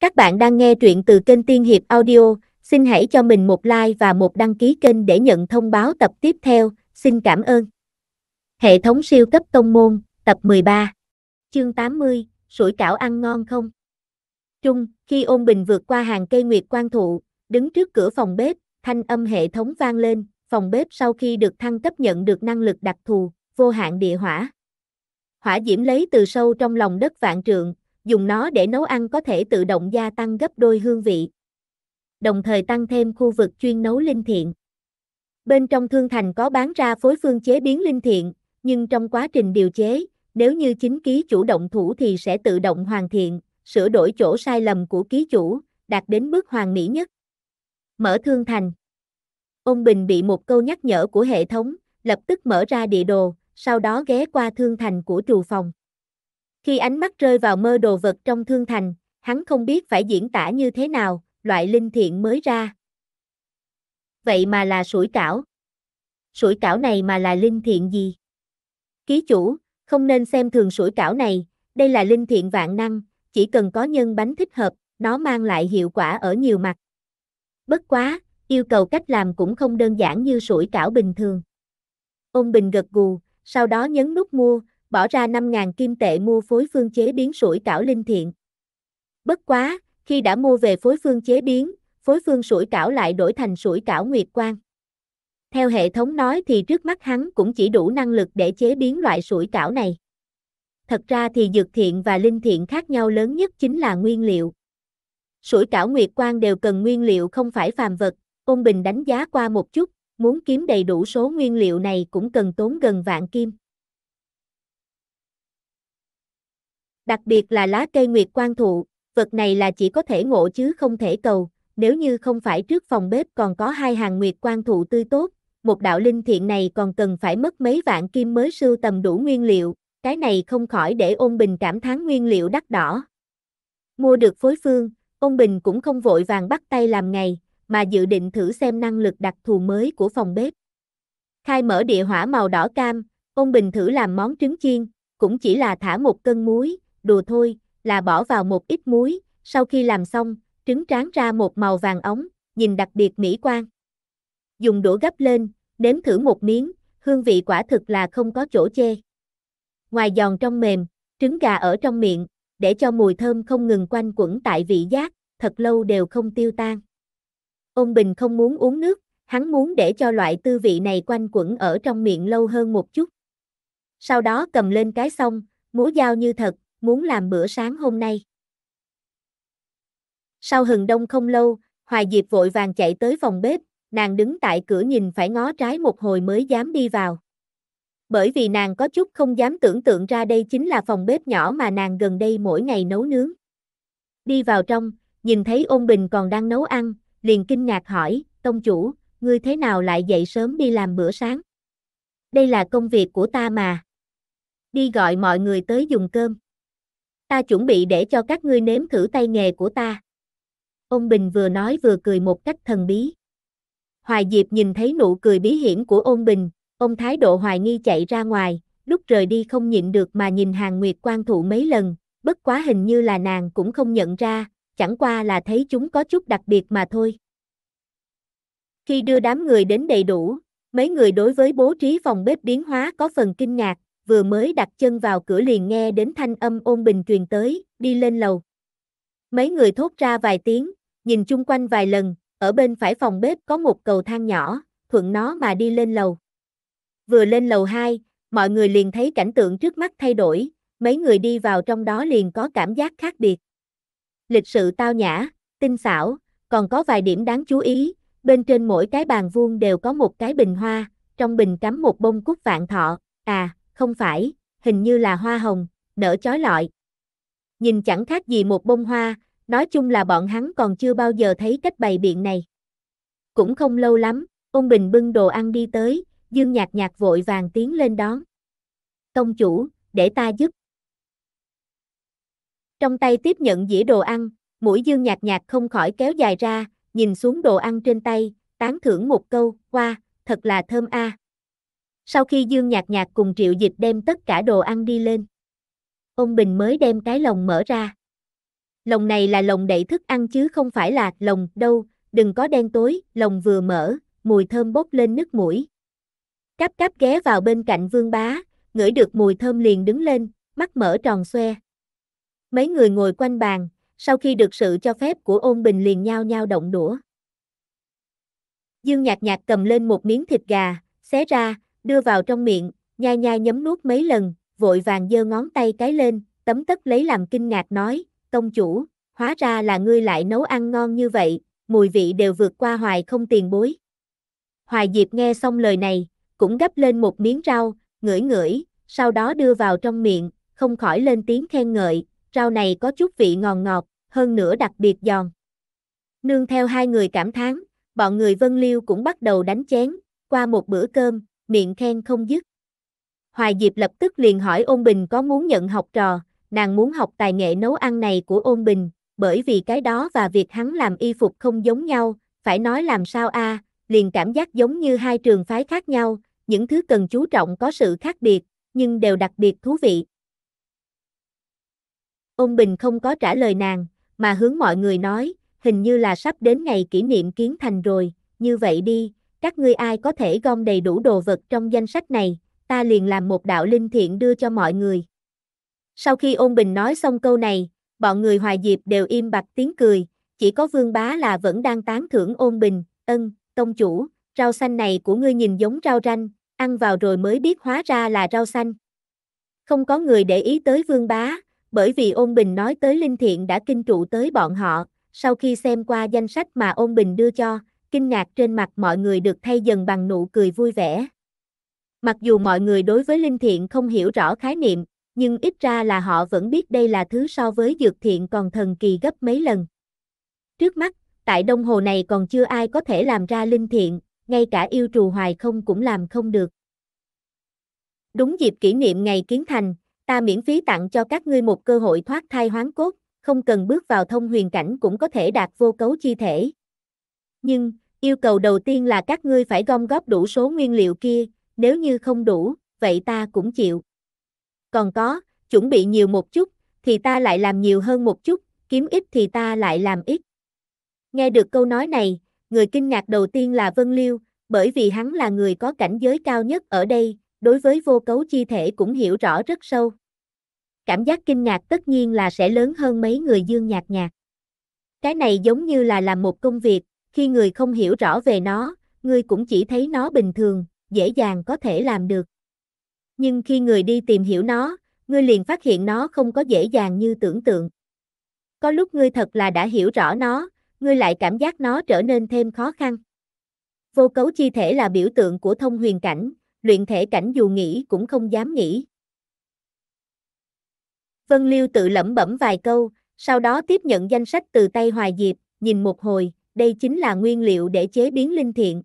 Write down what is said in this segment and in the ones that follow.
Các bạn đang nghe truyện từ kênh Tiên Hiệp Audio, xin hãy cho mình một like và một đăng ký kênh để nhận thông báo tập tiếp theo, xin cảm ơn. Hệ thống siêu cấp tông môn, tập 13, chương 80, sủi cảo ăn ngon không? Trung, khi ôn bình vượt qua hàng cây nguyệt quan thụ, đứng trước cửa phòng bếp, thanh âm hệ thống vang lên, phòng bếp sau khi được thăng cấp nhận được năng lực đặc thù, vô hạn địa hỏa. Hỏa diễm lấy từ sâu trong lòng đất vạn trượng, dùng nó để nấu ăn có thể tự động gia tăng gấp đôi hương vị. Đồng thời tăng thêm khu vực chuyên nấu linh thiện. Bên trong thương thành có bán ra phối phương chế biến linh thiện, nhưng trong quá trình điều chế, nếu như chính ký chủ động thủ thì sẽ tự động hoàn thiện, sửa đổi chỗ sai lầm của ký chủ, đạt đến bước hoàn mỹ nhất. Mở thương thành. Ông Bình bị một câu nhắc nhở của hệ thống, lập tức mở ra địa đồ, sau đó ghé qua thương thành của trù phòng. Khi ánh mắt rơi vào mơ đồ vật trong thương thành, hắn không biết phải diễn tả như thế nào, loại linh thiện mới ra. Vậy mà là sủi cảo. Sủi cảo này mà là linh thiện gì? Ký chủ, không nên xem thường sủi cảo này, đây là linh thiện vạn năng, chỉ cần có nhân bánh thích hợp, nó mang lại hiệu quả ở nhiều mặt. Bất quá, yêu cầu cách làm cũng không đơn giản như sủi cảo bình thường. Ông Bình gật gù, sau đó nhấn nút mua, bỏ ra 5.000 kim tệ mua phối phương chế biến sủi cảo linh thiện. Bất quá, khi đã mua về phối phương chế biến, phối phương sủi cảo lại đổi thành sủi cảo nguyệt quang. Theo hệ thống nói thì trước mắt hắn cũng chỉ đủ năng lực để chế biến loại sủi cảo này. Thật ra thì dược thiện và linh thiện khác nhau lớn nhất chính là nguyên liệu. Sủi cảo nguyệt quang đều cần nguyên liệu không phải phàm vật, ôn bình đánh giá qua một chút, muốn kiếm đầy đủ số nguyên liệu này cũng cần tốn gần vạn kim. đặc biệt là lá cây nguyệt quang thụ, vật này là chỉ có thể ngộ chứ không thể cầu, nếu như không phải trước phòng bếp còn có hai hàng nguyệt quang thụ tươi tốt, một đạo linh thiện này còn cần phải mất mấy vạn kim mới sưu tầm đủ nguyên liệu, cái này không khỏi để ôn bình cảm thán nguyên liệu đắt đỏ. Mua được phối phương, ôn bình cũng không vội vàng bắt tay làm ngày, mà dự định thử xem năng lực đặc thù mới của phòng bếp. Khai mở địa hỏa màu đỏ cam, ôn bình thử làm món trứng chiên, cũng chỉ là thả một cân muối, đùa thôi, là bỏ vào một ít muối, sau khi làm xong, trứng tráng ra một màu vàng ống, nhìn đặc biệt mỹ quan. Dùng đũa gấp lên, nếm thử một miếng, hương vị quả thực là không có chỗ chê. Ngoài giòn trong mềm, trứng gà ở trong miệng, để cho mùi thơm không ngừng quanh quẩn tại vị giác, thật lâu đều không tiêu tan. Ông Bình không muốn uống nước, hắn muốn để cho loại tư vị này quanh quẩn ở trong miệng lâu hơn một chút. Sau đó cầm lên cái xong, múa dao như thật, muốn làm bữa sáng hôm nay. Sau hừng đông không lâu, Hoài Diệp vội vàng chạy tới phòng bếp, nàng đứng tại cửa nhìn phải ngó trái một hồi mới dám đi vào. Bởi vì nàng có chút không dám tưởng tượng ra đây chính là phòng bếp nhỏ mà nàng gần đây mỗi ngày nấu nướng. Đi vào trong, nhìn thấy ôn bình còn đang nấu ăn, liền kinh ngạc hỏi, tông chủ, ngươi thế nào lại dậy sớm đi làm bữa sáng? Đây là công việc của ta mà. Đi gọi mọi người tới dùng cơm ta chuẩn bị để cho các ngươi nếm thử tay nghề của ta. Ông Bình vừa nói vừa cười một cách thần bí. Hoài Diệp nhìn thấy nụ cười bí hiểm của ông Bình, ông thái độ hoài nghi chạy ra ngoài, lúc rời đi không nhịn được mà nhìn hàng nguyệt quan thụ mấy lần, bất quá hình như là nàng cũng không nhận ra, chẳng qua là thấy chúng có chút đặc biệt mà thôi. Khi đưa đám người đến đầy đủ, mấy người đối với bố trí phòng bếp biến hóa có phần kinh ngạc, vừa mới đặt chân vào cửa liền nghe đến thanh âm ôn bình truyền tới, đi lên lầu. Mấy người thốt ra vài tiếng, nhìn chung quanh vài lần, ở bên phải phòng bếp có một cầu thang nhỏ, thuận nó mà đi lên lầu. Vừa lên lầu 2, mọi người liền thấy cảnh tượng trước mắt thay đổi, mấy người đi vào trong đó liền có cảm giác khác biệt. Lịch sự tao nhã, tinh xảo, còn có vài điểm đáng chú ý, bên trên mỗi cái bàn vuông đều có một cái bình hoa, trong bình cắm một bông cúc vạn thọ, à, không phải, hình như là hoa hồng, nở chói lọi. Nhìn chẳng khác gì một bông hoa, nói chung là bọn hắn còn chưa bao giờ thấy cách bày biện này. Cũng không lâu lắm, ôn bình bưng đồ ăn đi tới, dương nhạc nhạc vội vàng tiến lên đón. Tông chủ, để ta giúp. Trong tay tiếp nhận dĩa đồ ăn, mũi dương nhạc nhạc không khỏi kéo dài ra, nhìn xuống đồ ăn trên tay, tán thưởng một câu, qua, thật là thơm a. À sau khi Dương Nhạc Nhạc cùng Triệu Dịch đem tất cả đồ ăn đi lên. Ông Bình mới đem cái lồng mở ra. Lồng này là lồng đậy thức ăn chứ không phải là lồng đâu, đừng có đen tối, lồng vừa mở, mùi thơm bốc lên nước mũi. Cáp cáp ghé vào bên cạnh vương bá, ngửi được mùi thơm liền đứng lên, mắt mở tròn xoe. Mấy người ngồi quanh bàn, sau khi được sự cho phép của ôn bình liền nhau nhau động đũa. Dương nhạt nhạt cầm lên một miếng thịt gà, xé ra, đưa vào trong miệng, nhai nhai nhấm nuốt mấy lần, vội vàng giơ ngón tay cái lên, tấm tất lấy làm kinh ngạc nói, công chủ, hóa ra là ngươi lại nấu ăn ngon như vậy, mùi vị đều vượt qua hoài không tiền bối. Hoài Diệp nghe xong lời này, cũng gấp lên một miếng rau, ngửi ngửi, sau đó đưa vào trong miệng, không khỏi lên tiếng khen ngợi, rau này có chút vị ngòn ngọt, hơn nữa đặc biệt giòn. Nương theo hai người cảm thán, bọn người Vân Liêu cũng bắt đầu đánh chén, qua một bữa cơm, miệng khen không dứt. Hoài Diệp lập tức liền hỏi Ôn Bình có muốn nhận học trò, nàng muốn học tài nghệ nấu ăn này của Ôn Bình, bởi vì cái đó và việc hắn làm y phục không giống nhau, phải nói làm sao a, à, liền cảm giác giống như hai trường phái khác nhau, những thứ cần chú trọng có sự khác biệt, nhưng đều đặc biệt thú vị. Ôn Bình không có trả lời nàng, mà hướng mọi người nói, hình như là sắp đến ngày kỷ niệm kiến thành rồi, như vậy đi, các ngươi ai có thể gom đầy đủ đồ vật trong danh sách này, ta liền làm một đạo linh thiện đưa cho mọi người. Sau khi ôn bình nói xong câu này, bọn người hoài diệp đều im bặt tiếng cười, chỉ có vương bá là vẫn đang tán thưởng ôn bình, ân, tông chủ, rau xanh này của ngươi nhìn giống rau ranh, ăn vào rồi mới biết hóa ra là rau xanh. Không có người để ý tới vương bá, bởi vì ôn bình nói tới linh thiện đã kinh trụ tới bọn họ, sau khi xem qua danh sách mà ôn bình đưa cho, kinh ngạc trên mặt mọi người được thay dần bằng nụ cười vui vẻ. Mặc dù mọi người đối với linh thiện không hiểu rõ khái niệm, nhưng ít ra là họ vẫn biết đây là thứ so với dược thiện còn thần kỳ gấp mấy lần. Trước mắt, tại đông hồ này còn chưa ai có thể làm ra linh thiện, ngay cả yêu trù hoài không cũng làm không được. Đúng dịp kỷ niệm ngày kiến thành, ta miễn phí tặng cho các ngươi một cơ hội thoát thai hoán cốt, không cần bước vào thông huyền cảnh cũng có thể đạt vô cấu chi thể nhưng yêu cầu đầu tiên là các ngươi phải gom góp đủ số nguyên liệu kia, nếu như không đủ, vậy ta cũng chịu. Còn có, chuẩn bị nhiều một chút, thì ta lại làm nhiều hơn một chút, kiếm ít thì ta lại làm ít. Nghe được câu nói này, người kinh ngạc đầu tiên là Vân Liêu, bởi vì hắn là người có cảnh giới cao nhất ở đây, đối với vô cấu chi thể cũng hiểu rõ rất sâu. Cảm giác kinh ngạc tất nhiên là sẽ lớn hơn mấy người dương nhạc nhạc. Cái này giống như là làm một công việc, khi người không hiểu rõ về nó, người cũng chỉ thấy nó bình thường, dễ dàng có thể làm được. Nhưng khi người đi tìm hiểu nó, người liền phát hiện nó không có dễ dàng như tưởng tượng. Có lúc người thật là đã hiểu rõ nó, người lại cảm giác nó trở nên thêm khó khăn. Vô cấu chi thể là biểu tượng của thông huyền cảnh, luyện thể cảnh dù nghĩ cũng không dám nghĩ. Vân Liêu tự lẩm bẩm vài câu, sau đó tiếp nhận danh sách từ tay Hoài Diệp, nhìn một hồi, đây chính là nguyên liệu để chế biến linh thiện.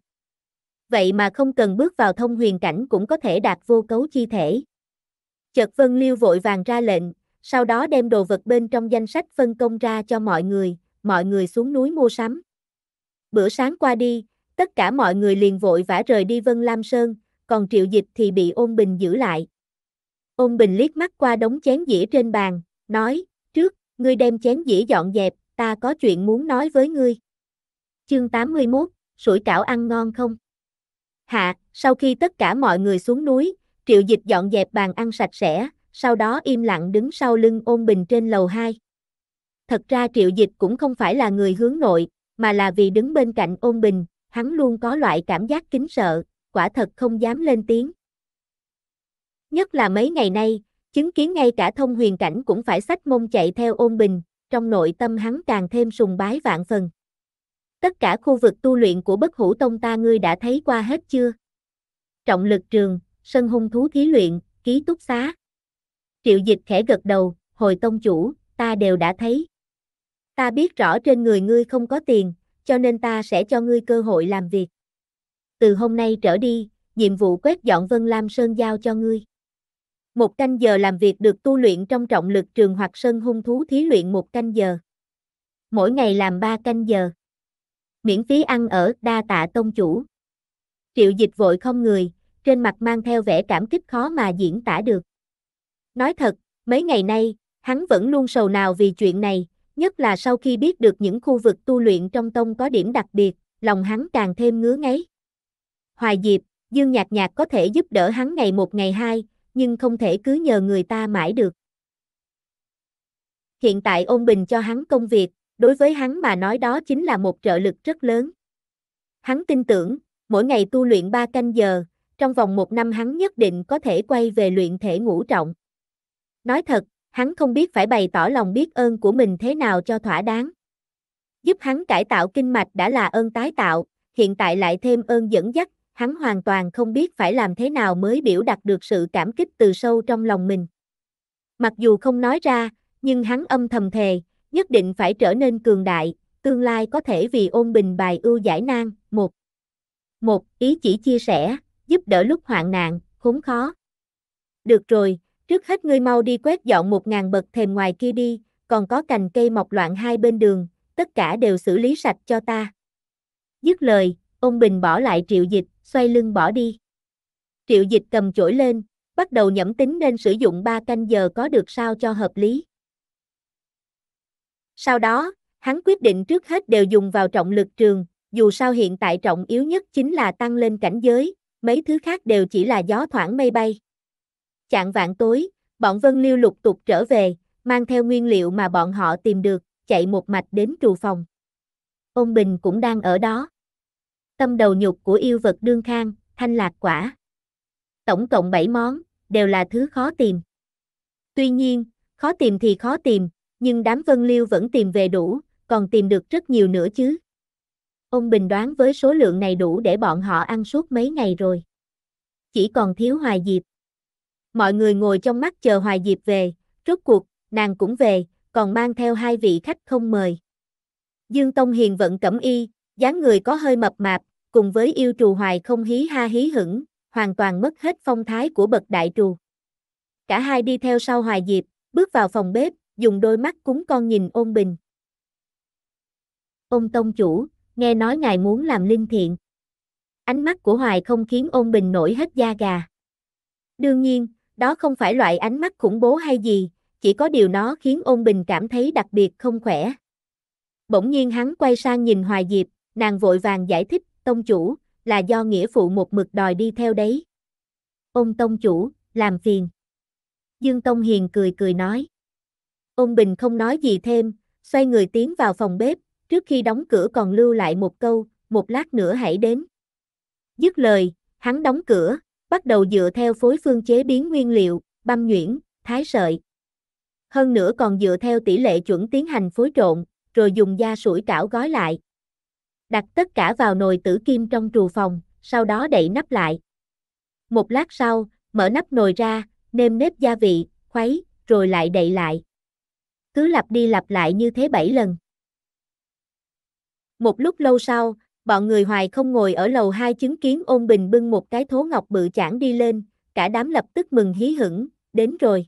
Vậy mà không cần bước vào thông huyền cảnh cũng có thể đạt vô cấu chi thể. Chợt Vân Liêu vội vàng ra lệnh, sau đó đem đồ vật bên trong danh sách phân công ra cho mọi người, mọi người xuống núi mua sắm. Bữa sáng qua đi, tất cả mọi người liền vội vã rời đi Vân Lam Sơn, còn Triệu Dịch thì bị Ôn Bình giữ lại. Ôn Bình liếc mắt qua đống chén dĩa trên bàn, nói, trước, ngươi đem chén dĩa dọn dẹp, ta có chuyện muốn nói với ngươi. Chương 81, sủi cảo ăn ngon không? Hạ, sau khi tất cả mọi người xuống núi, triệu dịch dọn dẹp bàn ăn sạch sẽ, sau đó im lặng đứng sau lưng ôn bình trên lầu 2. Thật ra triệu dịch cũng không phải là người hướng nội, mà là vì đứng bên cạnh ôn bình, hắn luôn có loại cảm giác kính sợ, quả thật không dám lên tiếng. Nhất là mấy ngày nay, chứng kiến ngay cả thông huyền cảnh cũng phải sách mông chạy theo ôn bình, trong nội tâm hắn càng thêm sùng bái vạn phần. Tất cả khu vực tu luyện của bất hủ tông ta ngươi đã thấy qua hết chưa? Trọng lực trường, sân hung thú thí luyện, ký túc xá. Triệu dịch khẽ gật đầu, hồi tông chủ, ta đều đã thấy. Ta biết rõ trên người ngươi không có tiền, cho nên ta sẽ cho ngươi cơ hội làm việc. Từ hôm nay trở đi, nhiệm vụ quét dọn Vân Lam Sơn giao cho ngươi. Một canh giờ làm việc được tu luyện trong trọng lực trường hoặc sân hung thú thí luyện một canh giờ. Mỗi ngày làm ba canh giờ miễn phí ăn ở, đa tạ tông chủ. Triệu dịch vội không người, trên mặt mang theo vẻ cảm kích khó mà diễn tả được. Nói thật, mấy ngày nay, hắn vẫn luôn sầu nào vì chuyện này, nhất là sau khi biết được những khu vực tu luyện trong tông có điểm đặc biệt, lòng hắn càng thêm ngứa ngáy. Hoài Diệp, Dương Nhạc Nhạc có thể giúp đỡ hắn ngày một ngày hai, nhưng không thể cứ nhờ người ta mãi được. Hiện tại ôn bình cho hắn công việc, đối với hắn mà nói đó chính là một trợ lực rất lớn. Hắn tin tưởng, mỗi ngày tu luyện 3 canh giờ, trong vòng một năm hắn nhất định có thể quay về luyện thể ngũ trọng. Nói thật, hắn không biết phải bày tỏ lòng biết ơn của mình thế nào cho thỏa đáng. Giúp hắn cải tạo kinh mạch đã là ơn tái tạo, hiện tại lại thêm ơn dẫn dắt, hắn hoàn toàn không biết phải làm thế nào mới biểu đạt được sự cảm kích từ sâu trong lòng mình. Mặc dù không nói ra, nhưng hắn âm thầm thề, nhất định phải trở nên cường đại, tương lai có thể vì ôn bình bài ưu giải nan. Một, một Ý chỉ chia sẻ, giúp đỡ lúc hoạn nạn, khốn khó. Được rồi, trước hết ngươi mau đi quét dọn một ngàn bậc thềm ngoài kia đi, còn có cành cây mọc loạn hai bên đường, tất cả đều xử lý sạch cho ta. Dứt lời, ông Bình bỏ lại triệu dịch, xoay lưng bỏ đi. Triệu dịch cầm chổi lên, bắt đầu nhẩm tính nên sử dụng ba canh giờ có được sao cho hợp lý. Sau đó, hắn quyết định trước hết đều dùng vào trọng lực trường, dù sao hiện tại trọng yếu nhất chính là tăng lên cảnh giới, mấy thứ khác đều chỉ là gió thoảng mây bay. Chạng vạn tối, bọn Vân Liêu lục tục trở về, mang theo nguyên liệu mà bọn họ tìm được, chạy một mạch đến trù phòng. Ông Bình cũng đang ở đó. Tâm đầu nhục của yêu vật đương khang, thanh lạc quả. Tổng cộng 7 món, đều là thứ khó tìm. Tuy nhiên, khó tìm thì khó tìm, nhưng đám Vân Liêu vẫn tìm về đủ, còn tìm được rất nhiều nữa chứ. Ông Bình đoán với số lượng này đủ để bọn họ ăn suốt mấy ngày rồi. Chỉ còn thiếu Hoài Diệp. Mọi người ngồi trong mắt chờ Hoài Diệp về, rốt cuộc, nàng cũng về, còn mang theo hai vị khách không mời. Dương Tông Hiền vận cẩm y, dáng người có hơi mập mạp, cùng với yêu trù hoài không hí ha hí hững, hoàn toàn mất hết phong thái của bậc đại trù. Cả hai đi theo sau Hoài Diệp, bước vào phòng bếp, dùng đôi mắt cúng con nhìn ôn bình. Ông Tông Chủ, nghe nói ngài muốn làm linh thiện. Ánh mắt của Hoài không khiến ôn bình nổi hết da gà. Đương nhiên, đó không phải loại ánh mắt khủng bố hay gì, chỉ có điều nó khiến ôn bình cảm thấy đặc biệt không khỏe. Bỗng nhiên hắn quay sang nhìn Hoài Diệp, nàng vội vàng giải thích, Tông Chủ, là do nghĩa phụ một mực đòi đi theo đấy. ông Tông Chủ, làm phiền. Dương Tông Hiền cười cười nói. Ông Bình không nói gì thêm, xoay người tiến vào phòng bếp, trước khi đóng cửa còn lưu lại một câu, một lát nữa hãy đến. Dứt lời, hắn đóng cửa, bắt đầu dựa theo phối phương chế biến nguyên liệu, băm nhuyễn, thái sợi. Hơn nữa còn dựa theo tỷ lệ chuẩn tiến hành phối trộn, rồi dùng da sủi cảo gói lại. Đặt tất cả vào nồi tử kim trong trù phòng, sau đó đậy nắp lại. Một lát sau, mở nắp nồi ra, nêm nếp gia vị, khuấy, rồi lại đậy lại cứ lặp đi lặp lại như thế bảy lần. Một lúc lâu sau, bọn người hoài không ngồi ở lầu hai chứng kiến ôn bình bưng một cái thố ngọc bự chản đi lên, cả đám lập tức mừng hí hửng, đến rồi.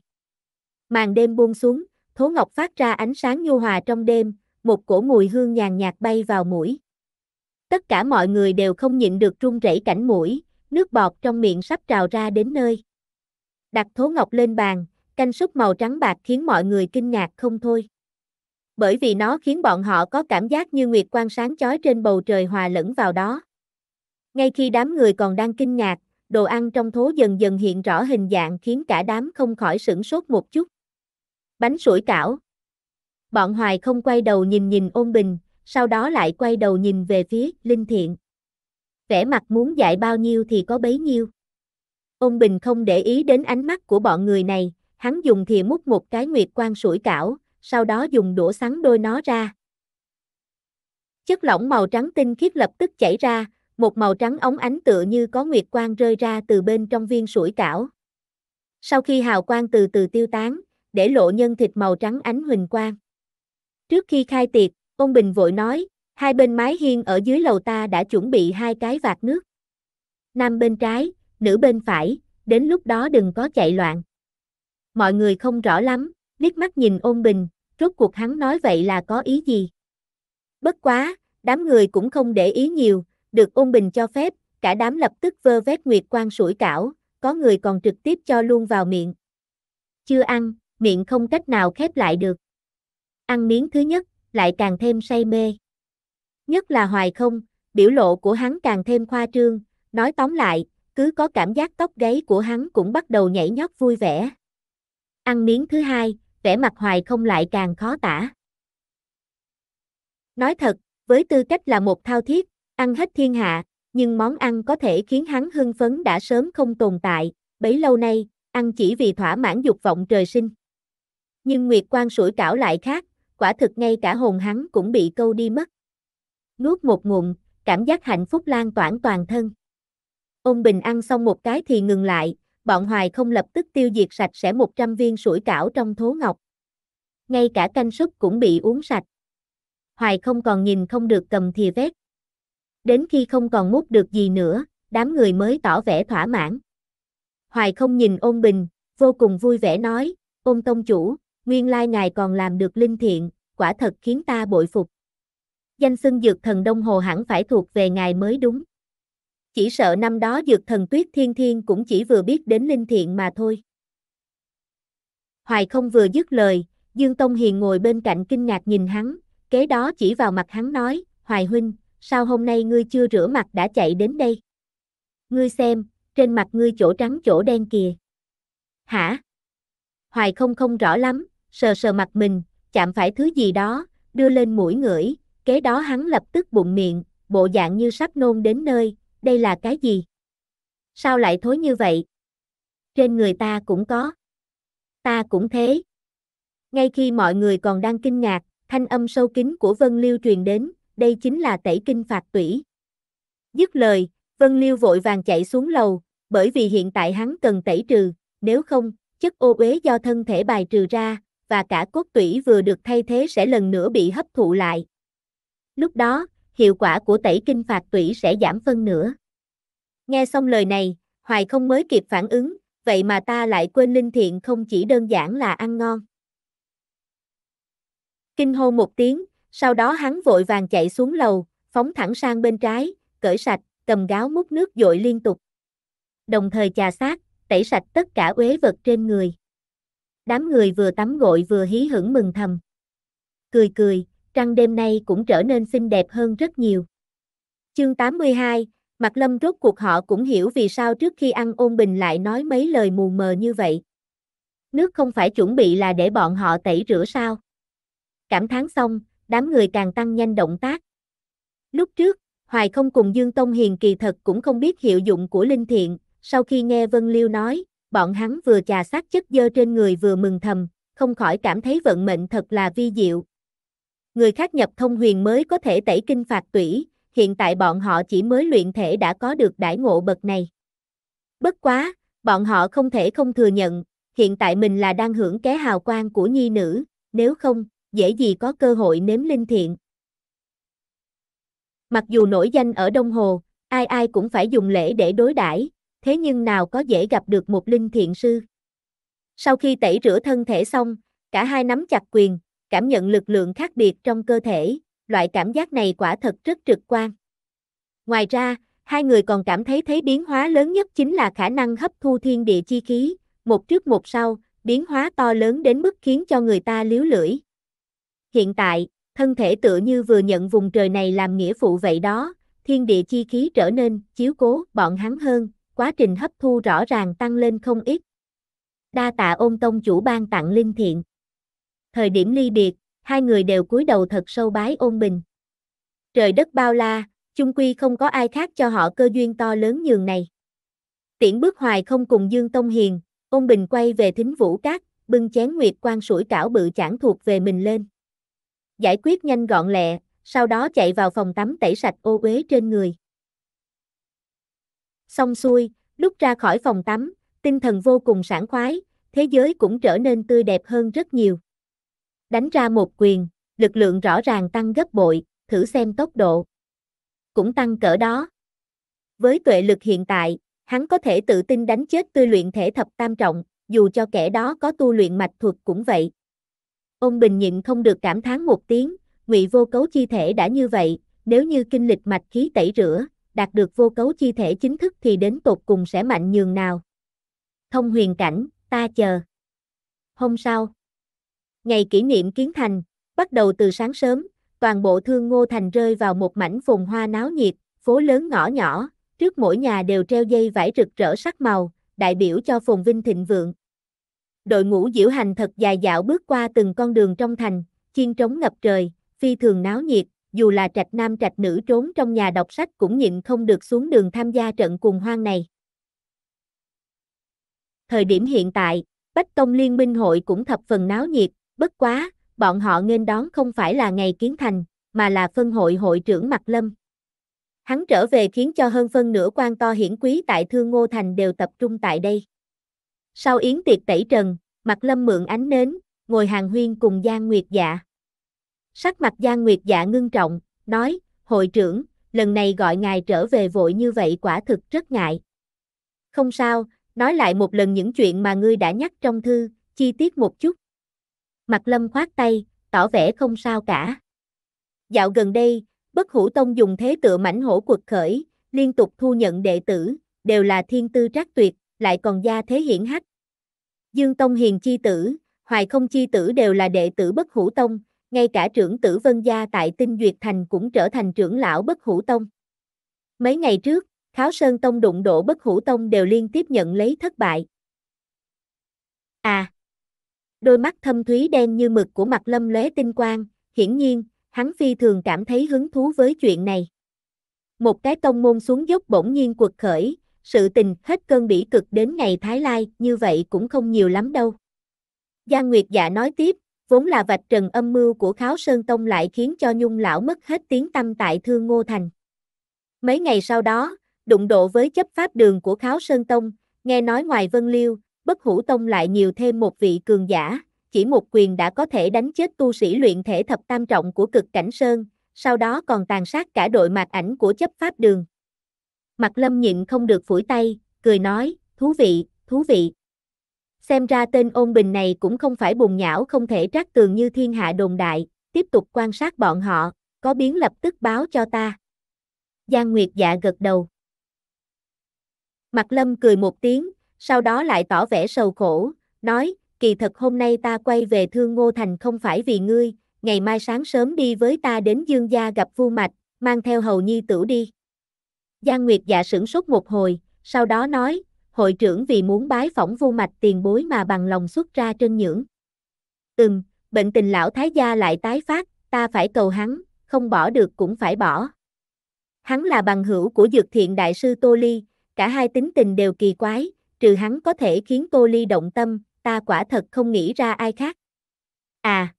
Màn đêm buông xuống, thố ngọc phát ra ánh sáng nhu hòa trong đêm, một cổ mùi hương nhàn nhạt bay vào mũi. Tất cả mọi người đều không nhịn được run rẩy cảnh mũi, nước bọt trong miệng sắp trào ra đến nơi. Đặt thố ngọc lên bàn, Canh súp màu trắng bạc khiến mọi người kinh ngạc không thôi. Bởi vì nó khiến bọn họ có cảm giác như nguyệt quang sáng chói trên bầu trời hòa lẫn vào đó. Ngay khi đám người còn đang kinh ngạc, đồ ăn trong thố dần dần hiện rõ hình dạng khiến cả đám không khỏi sửng sốt một chút. Bánh sủi cảo. Bọn Hoài không quay đầu nhìn nhìn ôn bình, sau đó lại quay đầu nhìn về phía Linh Thiện. Vẻ mặt muốn dạy bao nhiêu thì có bấy nhiêu. Ôn bình không để ý đến ánh mắt của bọn người này, hắn dùng thìa múc một cái nguyệt quan sủi cảo, sau đó dùng đũa sắn đôi nó ra. Chất lỏng màu trắng tinh khiết lập tức chảy ra, một màu trắng ống ánh tựa như có nguyệt quang rơi ra từ bên trong viên sủi cảo. Sau khi hào quang từ từ tiêu tán, để lộ nhân thịt màu trắng ánh huỳnh quang. Trước khi khai tiệc, ông Bình vội nói, hai bên mái hiên ở dưới lầu ta đã chuẩn bị hai cái vạt nước. Nam bên trái, nữ bên phải, đến lúc đó đừng có chạy loạn mọi người không rõ lắm, liếc mắt nhìn ôn bình, rốt cuộc hắn nói vậy là có ý gì. Bất quá, đám người cũng không để ý nhiều, được ôn bình cho phép, cả đám lập tức vơ vét nguyệt quan sủi cảo, có người còn trực tiếp cho luôn vào miệng. Chưa ăn, miệng không cách nào khép lại được. Ăn miếng thứ nhất, lại càng thêm say mê. Nhất là hoài không, biểu lộ của hắn càng thêm khoa trương, nói tóm lại, cứ có cảm giác tóc gáy của hắn cũng bắt đầu nhảy nhót vui vẻ ăn miếng thứ hai, vẻ mặt hoài không lại càng khó tả. Nói thật, với tư cách là một thao thiết, ăn hết thiên hạ, nhưng món ăn có thể khiến hắn hưng phấn đã sớm không tồn tại, bấy lâu nay, ăn chỉ vì thỏa mãn dục vọng trời sinh. Nhưng Nguyệt Quang sủi cảo lại khác, quả thực ngay cả hồn hắn cũng bị câu đi mất. Nuốt một ngụm, cảm giác hạnh phúc lan toản toàn thân. Ông Bình ăn xong một cái thì ngừng lại, bọn Hoài không lập tức tiêu diệt sạch sẽ 100 viên sủi cảo trong thố ngọc. Ngay cả canh súp cũng bị uống sạch. Hoài không còn nhìn không được cầm thìa vét. Đến khi không còn mút được gì nữa, đám người mới tỏ vẻ thỏa mãn. Hoài không nhìn ôn bình, vô cùng vui vẻ nói, ôn tông chủ, nguyên lai ngài còn làm được linh thiện, quả thật khiến ta bội phục. Danh xưng dược thần Đông Hồ hẳn phải thuộc về ngài mới đúng chỉ sợ năm đó dược thần tuyết thiên thiên cũng chỉ vừa biết đến linh thiện mà thôi. Hoài không vừa dứt lời, Dương Tông Hiền ngồi bên cạnh kinh ngạc nhìn hắn, kế đó chỉ vào mặt hắn nói, Hoài huynh, sao hôm nay ngươi chưa rửa mặt đã chạy đến đây? Ngươi xem, trên mặt ngươi chỗ trắng chỗ đen kìa. Hả? Hoài không không rõ lắm, sờ sờ mặt mình, chạm phải thứ gì đó, đưa lên mũi ngửi, kế đó hắn lập tức bụng miệng, bộ dạng như sắp nôn đến nơi, đây là cái gì? Sao lại thối như vậy? Trên người ta cũng có. Ta cũng thế. Ngay khi mọi người còn đang kinh ngạc, thanh âm sâu kín của Vân Liêu truyền đến, đây chính là tẩy kinh phạt tủy. Dứt lời, Vân Liêu vội vàng chạy xuống lầu, bởi vì hiện tại hắn cần tẩy trừ, nếu không, chất ô uế do thân thể bài trừ ra, và cả cốt tủy vừa được thay thế sẽ lần nữa bị hấp thụ lại. Lúc đó, hiệu quả của tẩy kinh phạt tủy sẽ giảm phân nửa. Nghe xong lời này, Hoài không mới kịp phản ứng, vậy mà ta lại quên linh thiện không chỉ đơn giản là ăn ngon. Kinh hô một tiếng, sau đó hắn vội vàng chạy xuống lầu, phóng thẳng sang bên trái, cởi sạch, cầm gáo múc nước dội liên tục. Đồng thời chà sát, tẩy sạch tất cả uế vật trên người. Đám người vừa tắm gội vừa hí hửng mừng thầm. Cười cười, trăng đêm nay cũng trở nên xinh đẹp hơn rất nhiều. Chương 82, Mạc Lâm rốt cuộc họ cũng hiểu vì sao trước khi ăn ôn bình lại nói mấy lời mù mờ như vậy. Nước không phải chuẩn bị là để bọn họ tẩy rửa sao. Cảm thán xong, đám người càng tăng nhanh động tác. Lúc trước, Hoài không cùng Dương Tông Hiền kỳ thật cũng không biết hiệu dụng của linh thiện, sau khi nghe Vân Liêu nói, bọn hắn vừa chà sát chất dơ trên người vừa mừng thầm, không khỏi cảm thấy vận mệnh thật là vi diệu, người khác nhập thông huyền mới có thể tẩy kinh phạt tủy, hiện tại bọn họ chỉ mới luyện thể đã có được đãi ngộ bậc này. Bất quá, bọn họ không thể không thừa nhận, hiện tại mình là đang hưởng ké hào quang của nhi nữ, nếu không, dễ gì có cơ hội nếm linh thiện. Mặc dù nổi danh ở Đông Hồ, ai ai cũng phải dùng lễ để đối đãi, thế nhưng nào có dễ gặp được một linh thiện sư. Sau khi tẩy rửa thân thể xong, cả hai nắm chặt quyền, cảm nhận lực lượng khác biệt trong cơ thể, loại cảm giác này quả thật rất trực quan. Ngoài ra, hai người còn cảm thấy thấy biến hóa lớn nhất chính là khả năng hấp thu thiên địa chi khí, một trước một sau, biến hóa to lớn đến mức khiến cho người ta liếu lưỡi. Hiện tại, thân thể tựa như vừa nhận vùng trời này làm nghĩa phụ vậy đó, thiên địa chi khí trở nên chiếu cố bọn hắn hơn, quá trình hấp thu rõ ràng tăng lên không ít. Đa tạ ôn tông chủ ban tặng linh thiện thời điểm ly biệt, hai người đều cúi đầu thật sâu bái ôn bình. Trời đất bao la, chung quy không có ai khác cho họ cơ duyên to lớn nhường này. Tiễn bước hoài không cùng Dương Tông Hiền, ôn bình quay về thính vũ cát, bưng chén nguyệt quan sủi cảo bự chẳng thuộc về mình lên. Giải quyết nhanh gọn lẹ, sau đó chạy vào phòng tắm tẩy sạch ô uế trên người. Xong xuôi, lúc ra khỏi phòng tắm, tinh thần vô cùng sảng khoái, thế giới cũng trở nên tươi đẹp hơn rất nhiều đánh ra một quyền, lực lượng rõ ràng tăng gấp bội, thử xem tốc độ. Cũng tăng cỡ đó. Với tuệ lực hiện tại, hắn có thể tự tin đánh chết tư luyện thể thập tam trọng, dù cho kẻ đó có tu luyện mạch thuật cũng vậy. Ông Bình nhịn không được cảm thán một tiếng, ngụy vô cấu chi thể đã như vậy, nếu như kinh lịch mạch khí tẩy rửa, đạt được vô cấu chi thể chính thức thì đến tột cùng sẽ mạnh nhường nào. Thông huyền cảnh, ta chờ. Hôm sau, Ngày kỷ niệm kiến thành, bắt đầu từ sáng sớm, toàn bộ thương ngô thành rơi vào một mảnh phùng hoa náo nhiệt, phố lớn ngõ nhỏ, trước mỗi nhà đều treo dây vải rực rỡ sắc màu, đại biểu cho phùng vinh thịnh vượng. Đội ngũ diễu hành thật dài dạo bước qua từng con đường trong thành, chiên trống ngập trời, phi thường náo nhiệt, dù là trạch nam trạch nữ trốn trong nhà đọc sách cũng nhịn không được xuống đường tham gia trận cùng hoang này. Thời điểm hiện tại, Bách Tông Liên minh hội cũng thập phần náo nhiệt, Bất quá, bọn họ nghênh đón không phải là ngày kiến thành, mà là phân hội hội trưởng Mạc Lâm. Hắn trở về khiến cho hơn phân nửa quan to hiển quý tại Thương Ngô Thành đều tập trung tại đây. Sau yến tiệc tẩy trần, Mạc Lâm mượn ánh nến, ngồi hàng huyên cùng Giang Nguyệt Dạ. Sắc mặt Giang Nguyệt Dạ ngưng trọng, nói, hội trưởng, lần này gọi ngài trở về vội như vậy quả thực rất ngại. Không sao, nói lại một lần những chuyện mà ngươi đã nhắc trong thư, chi tiết một chút. Mặt lâm khoát tay, tỏ vẻ không sao cả. Dạo gần đây, bất hủ tông dùng thế tựa mảnh hổ quật khởi, liên tục thu nhận đệ tử, đều là thiên tư trác tuyệt, lại còn gia thế hiển hách. Dương Tông Hiền chi tử, Hoài Không chi tử đều là đệ tử bất hủ tông, ngay cả trưởng tử Vân Gia tại Tinh Duyệt Thành cũng trở thành trưởng lão bất hủ tông. Mấy ngày trước, Kháo Sơn Tông đụng độ bất hủ tông đều liên tiếp nhận lấy thất bại. À! Đôi mắt thâm thúy đen như mực của mặt lâm lóe tinh quang, hiển nhiên, hắn phi thường cảm thấy hứng thú với chuyện này. Một cái tông môn xuống dốc bỗng nhiên quật khởi, sự tình hết cơn bỉ cực đến ngày Thái Lai, như vậy cũng không nhiều lắm đâu. Giang Nguyệt dạ nói tiếp, vốn là vạch trần âm mưu của Kháo Sơn Tông lại khiến cho Nhung lão mất hết tiếng tâm tại Thương Ngô Thành. Mấy ngày sau đó, đụng độ với chấp pháp đường của Kháo Sơn Tông, nghe nói ngoài Vân Liêu, bất hủ tông lại nhiều thêm một vị cường giả, chỉ một quyền đã có thể đánh chết tu sĩ luyện thể thập tam trọng của cực cảnh sơn, sau đó còn tàn sát cả đội mạc ảnh của chấp pháp đường. Mặt lâm nhịn không được phủi tay, cười nói, thú vị, thú vị. Xem ra tên ôn bình này cũng không phải bùng nhão không thể trác tường như thiên hạ đồn đại, tiếp tục quan sát bọn họ, có biến lập tức báo cho ta. Giang Nguyệt dạ gật đầu. Mặt lâm cười một tiếng, sau đó lại tỏ vẻ sầu khổ, nói, kỳ thật hôm nay ta quay về Thương Ngô Thành không phải vì ngươi, ngày mai sáng sớm đi với ta đến Dương Gia gặp Vu Mạch, mang theo hầu nhi tử đi. Giang Nguyệt dạ sửng sốt một hồi, sau đó nói, hội trưởng vì muốn bái phỏng Vu Mạch tiền bối mà bằng lòng xuất ra trên nhưỡng. Ừm, bệnh tình lão thái gia lại tái phát, ta phải cầu hắn, không bỏ được cũng phải bỏ. Hắn là bằng hữu của dược thiện đại sư Tô Ly, cả hai tính tình đều kỳ quái, trừ hắn có thể khiến cô ly động tâm, ta quả thật không nghĩ ra ai khác. À!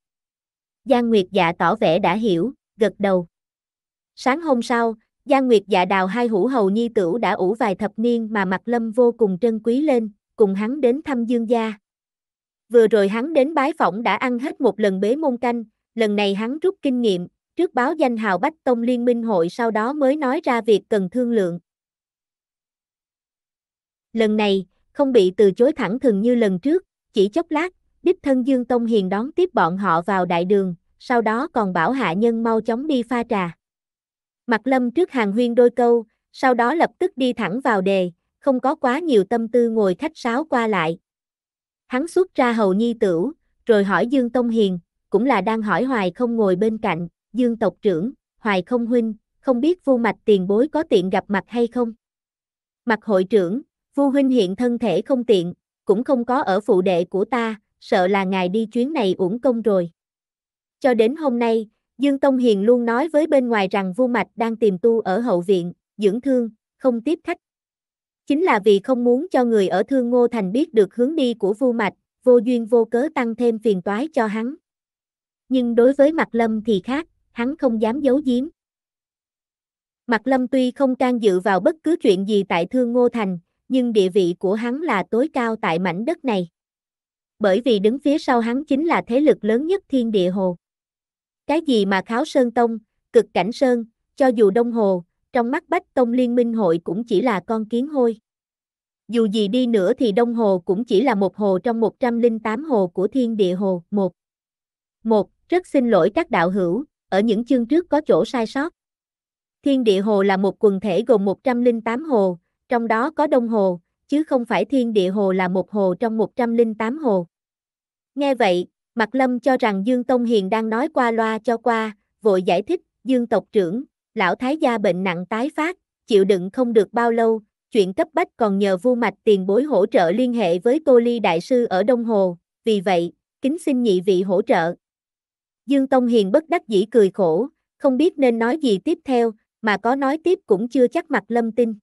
Giang Nguyệt dạ tỏ vẻ đã hiểu, gật đầu. Sáng hôm sau, Giang Nguyệt dạ đào hai hũ hầu nhi tửu đã ủ vài thập niên mà mặt lâm vô cùng trân quý lên, cùng hắn đến thăm dương gia. Vừa rồi hắn đến bái phỏng đã ăn hết một lần bế môn canh, lần này hắn rút kinh nghiệm, trước báo danh hào Bách Tông Liên Minh Hội sau đó mới nói ra việc cần thương lượng lần này, không bị từ chối thẳng thừng như lần trước, chỉ chốc lát, đích thân Dương Tông Hiền đón tiếp bọn họ vào đại đường, sau đó còn bảo hạ nhân mau chóng đi pha trà. Mặt lâm trước hàng huyên đôi câu, sau đó lập tức đi thẳng vào đề, không có quá nhiều tâm tư ngồi khách sáo qua lại. Hắn xuất ra hầu nhi tử, rồi hỏi Dương Tông Hiền, cũng là đang hỏi hoài không ngồi bên cạnh, Dương tộc trưởng, hoài không huynh, không biết vu mạch tiền bối có tiện gặp mặt hay không. Mặt hội trưởng, Vu huynh hiện thân thể không tiện, cũng không có ở phụ đệ của ta, sợ là ngài đi chuyến này uổng công rồi. Cho đến hôm nay, Dương Tông Hiền luôn nói với bên ngoài rằng Vu Mạch đang tìm tu ở hậu viện, dưỡng thương, không tiếp khách. Chính là vì không muốn cho người ở Thương Ngô Thành biết được hướng đi của Vu Mạch, vô duyên vô cớ tăng thêm phiền toái cho hắn. Nhưng đối với Mạc Lâm thì khác, hắn không dám giấu giếm. Mạc Lâm tuy không can dự vào bất cứ chuyện gì tại Thương Ngô Thành, nhưng địa vị của hắn là tối cao tại mảnh đất này. Bởi vì đứng phía sau hắn chính là thế lực lớn nhất thiên địa hồ. Cái gì mà kháo sơn tông, cực cảnh sơn, cho dù đông hồ, trong mắt bách tông liên minh hội cũng chỉ là con kiến hôi. Dù gì đi nữa thì đông hồ cũng chỉ là một hồ trong 108 hồ của thiên địa hồ. Một. Một, rất xin lỗi các đạo hữu, ở những chương trước có chỗ sai sót. Thiên địa hồ là một quần thể gồm 108 hồ, trong đó có đông hồ, chứ không phải thiên địa hồ là một hồ trong 108 hồ. Nghe vậy, Mạc Lâm cho rằng Dương Tông Hiền đang nói qua loa cho qua, vội giải thích, Dương tộc trưởng, lão thái gia bệnh nặng tái phát, chịu đựng không được bao lâu, chuyện cấp bách còn nhờ vu mạch tiền bối hỗ trợ liên hệ với Tô Ly Đại Sư ở Đông Hồ, vì vậy, kính xin nhị vị hỗ trợ. Dương Tông Hiền bất đắc dĩ cười khổ, không biết nên nói gì tiếp theo, mà có nói tiếp cũng chưa chắc mặt lâm tin.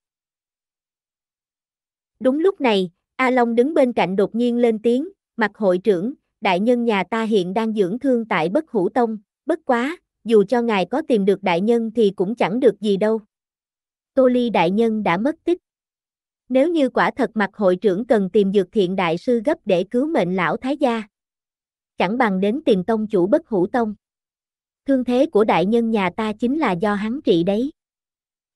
Đúng lúc này, A Long đứng bên cạnh đột nhiên lên tiếng, mặt hội trưởng, đại nhân nhà ta hiện đang dưỡng thương tại bất hủ tông, bất quá, dù cho ngài có tìm được đại nhân thì cũng chẳng được gì đâu. Tô Ly đại nhân đã mất tích. Nếu như quả thật mặt hội trưởng cần tìm dược thiện đại sư gấp để cứu mệnh lão thái gia. Chẳng bằng đến tìm tông chủ bất hủ tông. Thương thế của đại nhân nhà ta chính là do hắn trị đấy.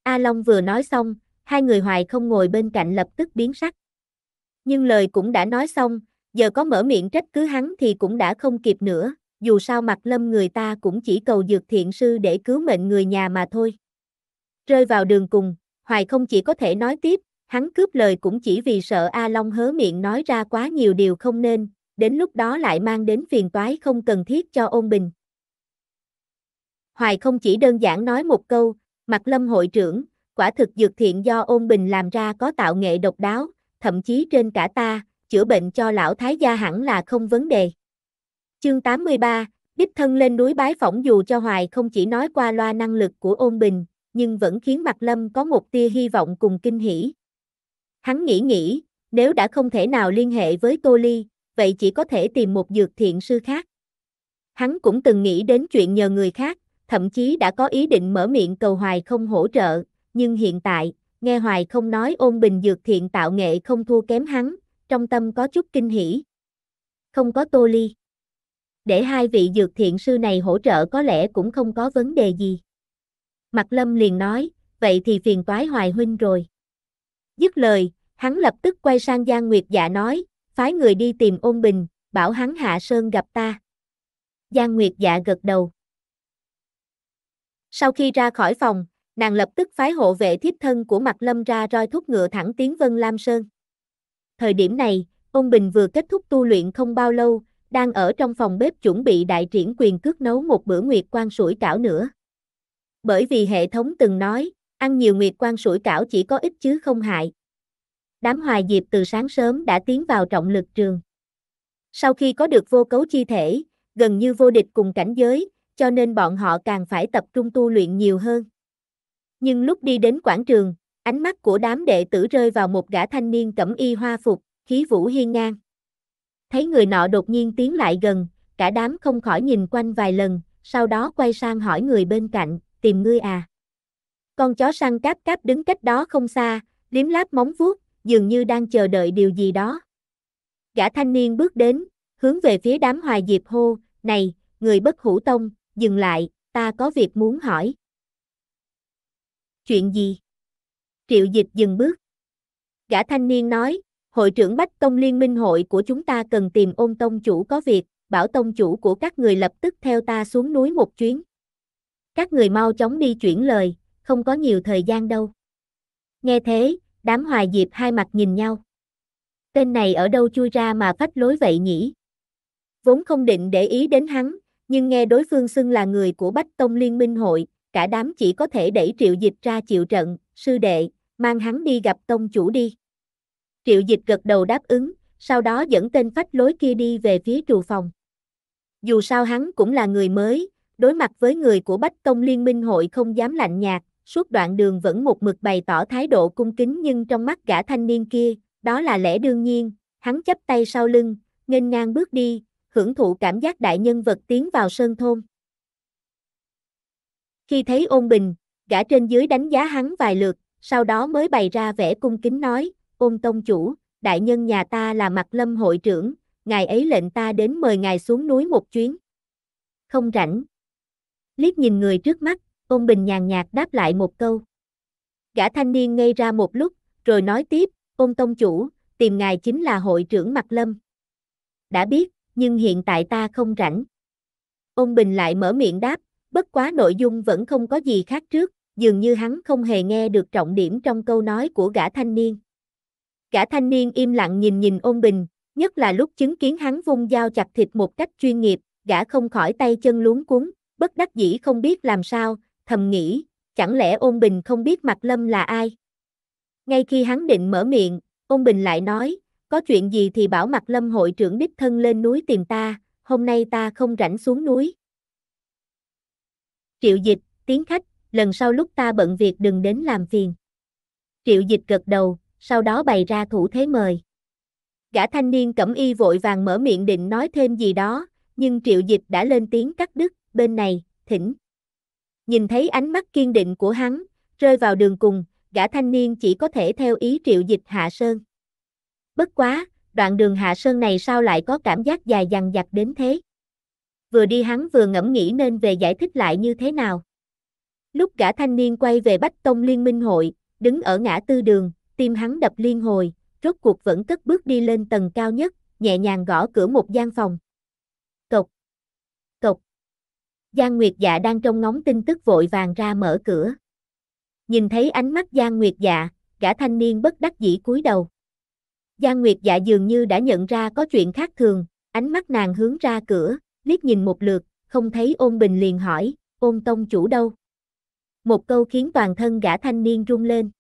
A Long vừa nói xong, hai người hoài không ngồi bên cạnh lập tức biến sắc. Nhưng lời cũng đã nói xong, giờ có mở miệng trách cứ hắn thì cũng đã không kịp nữa, dù sao mặt lâm người ta cũng chỉ cầu dược thiện sư để cứu mệnh người nhà mà thôi. Rơi vào đường cùng, hoài không chỉ có thể nói tiếp, hắn cướp lời cũng chỉ vì sợ A Long hớ miệng nói ra quá nhiều điều không nên, đến lúc đó lại mang đến phiền toái không cần thiết cho ôn bình. Hoài không chỉ đơn giản nói một câu, mặt lâm hội trưởng, quả thực dược thiện do ôn bình làm ra có tạo nghệ độc đáo, thậm chí trên cả ta, chữa bệnh cho lão thái gia hẳn là không vấn đề. Chương 83, đích thân lên núi bái phỏng dù cho Hoài không chỉ nói qua loa năng lực của ôn bình, nhưng vẫn khiến mặt Lâm có một tia hy vọng cùng kinh hỉ. Hắn nghĩ nghĩ, nếu đã không thể nào liên hệ với Tô Ly, vậy chỉ có thể tìm một dược thiện sư khác. Hắn cũng từng nghĩ đến chuyện nhờ người khác, thậm chí đã có ý định mở miệng cầu Hoài không hỗ trợ, nhưng hiện tại, nghe hoài không nói ôn bình dược thiện tạo nghệ không thua kém hắn, trong tâm có chút kinh hỉ. Không có tô ly. Để hai vị dược thiện sư này hỗ trợ có lẽ cũng không có vấn đề gì. Mặt lâm liền nói, vậy thì phiền toái hoài huynh rồi. Dứt lời, hắn lập tức quay sang Giang Nguyệt dạ nói, phái người đi tìm ôn bình, bảo hắn hạ sơn gặp ta. Giang Nguyệt dạ gật đầu. Sau khi ra khỏi phòng, nàng lập tức phái hộ vệ thiếp thân của Mạc Lâm ra roi thúc ngựa thẳng tiến Vân Lam Sơn. Thời điểm này, ông Bình vừa kết thúc tu luyện không bao lâu, đang ở trong phòng bếp chuẩn bị đại triển quyền cước nấu một bữa nguyệt quan sủi cảo nữa. Bởi vì hệ thống từng nói, ăn nhiều nguyệt quan sủi cảo chỉ có ích chứ không hại. Đám hoài diệp từ sáng sớm đã tiến vào trọng lực trường. Sau khi có được vô cấu chi thể, gần như vô địch cùng cảnh giới, cho nên bọn họ càng phải tập trung tu luyện nhiều hơn. Nhưng lúc đi đến quảng trường, ánh mắt của đám đệ tử rơi vào một gã thanh niên cẩm y hoa phục, khí vũ hiên ngang. Thấy người nọ đột nhiên tiến lại gần, cả đám không khỏi nhìn quanh vài lần, sau đó quay sang hỏi người bên cạnh, tìm ngươi à. Con chó săn cáp cáp đứng cách đó không xa, liếm láp móng vuốt, dường như đang chờ đợi điều gì đó. Gã thanh niên bước đến, hướng về phía đám hoài diệp hô, này, người bất hủ tông, dừng lại, ta có việc muốn hỏi chuyện gì? Triệu dịch dừng bước. Gã thanh niên nói, hội trưởng Bách Tông Liên minh hội của chúng ta cần tìm ôn tông chủ có việc, bảo tông chủ của các người lập tức theo ta xuống núi một chuyến. Các người mau chóng đi chuyển lời, không có nhiều thời gian đâu. Nghe thế, đám hoài diệp hai mặt nhìn nhau. Tên này ở đâu chui ra mà phách lối vậy nhỉ? Vốn không định để ý đến hắn, nhưng nghe đối phương xưng là người của Bách Tông Liên minh hội, cả đám chỉ có thể đẩy triệu dịch ra chịu trận, sư đệ, mang hắn đi gặp tông chủ đi. Triệu dịch gật đầu đáp ứng, sau đó dẫn tên phách lối kia đi về phía trù phòng. Dù sao hắn cũng là người mới, đối mặt với người của Bách Tông Liên minh hội không dám lạnh nhạt, suốt đoạn đường vẫn một mực bày tỏ thái độ cung kính nhưng trong mắt gã thanh niên kia, đó là lẽ đương nhiên, hắn chấp tay sau lưng, nghênh ngang bước đi, hưởng thụ cảm giác đại nhân vật tiến vào sơn thôn. Khi thấy ôn bình, gã trên dưới đánh giá hắn vài lượt, sau đó mới bày ra vẻ cung kính nói, ôn tông chủ, đại nhân nhà ta là mặt lâm hội trưởng, ngài ấy lệnh ta đến mời ngài xuống núi một chuyến. Không rảnh. Liếc nhìn người trước mắt, ôn bình nhàn nhạt đáp lại một câu. Gã thanh niên ngây ra một lúc, rồi nói tiếp, ôn tông chủ, tìm ngài chính là hội trưởng mặt lâm. Đã biết, nhưng hiện tại ta không rảnh. Ôn bình lại mở miệng đáp, bất quá nội dung vẫn không có gì khác trước, dường như hắn không hề nghe được trọng điểm trong câu nói của gã thanh niên. Gã thanh niên im lặng nhìn nhìn ôn bình, nhất là lúc chứng kiến hắn vung dao chặt thịt một cách chuyên nghiệp, gã không khỏi tay chân luống cuốn bất đắc dĩ không biết làm sao, thầm nghĩ, chẳng lẽ ôn bình không biết mặt lâm là ai? Ngay khi hắn định mở miệng, ôn bình lại nói, có chuyện gì thì bảo mặt lâm hội trưởng đích thân lên núi tìm ta, hôm nay ta không rảnh xuống núi. Triệu dịch, tiếng khách, lần sau lúc ta bận việc đừng đến làm phiền. Triệu dịch gật đầu, sau đó bày ra thủ thế mời. Gã thanh niên cẩm y vội vàng mở miệng định nói thêm gì đó, nhưng triệu dịch đã lên tiếng cắt đứt, bên này, thỉnh. Nhìn thấy ánh mắt kiên định của hắn, rơi vào đường cùng, gã thanh niên chỉ có thể theo ý triệu dịch hạ sơn. Bất quá, đoạn đường hạ sơn này sao lại có cảm giác dài dằng dặc đến thế? vừa đi hắn vừa ngẫm nghĩ nên về giải thích lại như thế nào. Lúc gã thanh niên quay về Bách Tông Liên minh hội, đứng ở ngã tư đường, tim hắn đập liên hồi, rốt cuộc vẫn cất bước đi lên tầng cao nhất, nhẹ nhàng gõ cửa một gian phòng. Cộc. Cộc. Giang Nguyệt Dạ đang trong ngóng tin tức vội vàng ra mở cửa. Nhìn thấy ánh mắt Giang Nguyệt Dạ, gã thanh niên bất đắc dĩ cúi đầu. Giang Nguyệt Dạ dường như đã nhận ra có chuyện khác thường, ánh mắt nàng hướng ra cửa, liếc nhìn một lượt, không thấy ôn bình liền hỏi, ôn tông chủ đâu? Một câu khiến toàn thân gã thanh niên rung lên.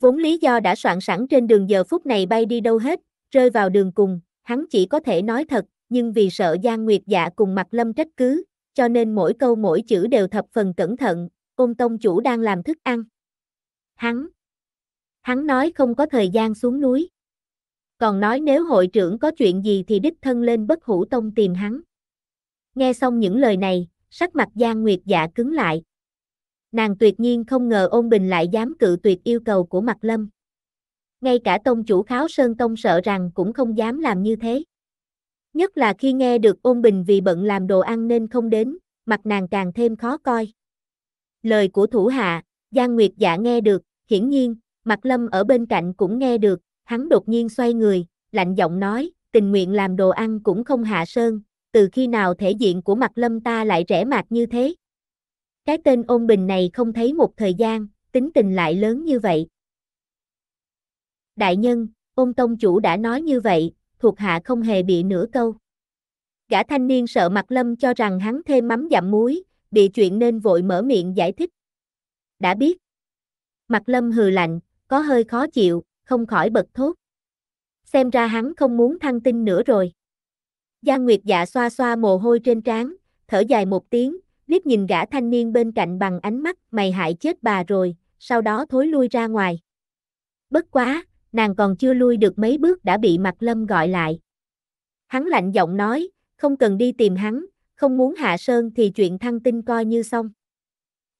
Vốn lý do đã soạn sẵn trên đường giờ phút này bay đi đâu hết, rơi vào đường cùng, hắn chỉ có thể nói thật, nhưng vì sợ Giang Nguyệt dạ cùng mặt lâm trách cứ, cho nên mỗi câu mỗi chữ đều thập phần cẩn thận, ôn tông chủ đang làm thức ăn. Hắn, hắn nói không có thời gian xuống núi còn nói nếu hội trưởng có chuyện gì thì đích thân lên bất hủ tông tìm hắn. Nghe xong những lời này, sắc mặt Giang Nguyệt dạ cứng lại. Nàng tuyệt nhiên không ngờ ôn bình lại dám cự tuyệt yêu cầu của Mạc Lâm. Ngay cả tông chủ kháo Sơn Tông sợ rằng cũng không dám làm như thế. Nhất là khi nghe được ôn bình vì bận làm đồ ăn nên không đến, mặt nàng càng thêm khó coi. Lời của thủ hạ, Giang Nguyệt dạ nghe được, hiển nhiên, Mạc Lâm ở bên cạnh cũng nghe được, hắn đột nhiên xoay người, lạnh giọng nói, tình nguyện làm đồ ăn cũng không hạ sơn, từ khi nào thể diện của mặt lâm ta lại rẻ mạt như thế. Cái tên ôn bình này không thấy một thời gian, tính tình lại lớn như vậy. Đại nhân, ôn tông chủ đã nói như vậy, thuộc hạ không hề bị nửa câu. Gã thanh niên sợ mặt lâm cho rằng hắn thêm mắm dặm muối, bị chuyện nên vội mở miệng giải thích. Đã biết. Mặt lâm hừ lạnh, có hơi khó chịu, không khỏi bật thốt. Xem ra hắn không muốn thăng tinh nữa rồi. Giang Nguyệt dạ xoa xoa mồ hôi trên trán, thở dài một tiếng, liếc nhìn gã thanh niên bên cạnh bằng ánh mắt mày hại chết bà rồi, sau đó thối lui ra ngoài. Bất quá, nàng còn chưa lui được mấy bước đã bị Mạc Lâm gọi lại. Hắn lạnh giọng nói, không cần đi tìm hắn, không muốn hạ sơn thì chuyện thăng tinh coi như xong.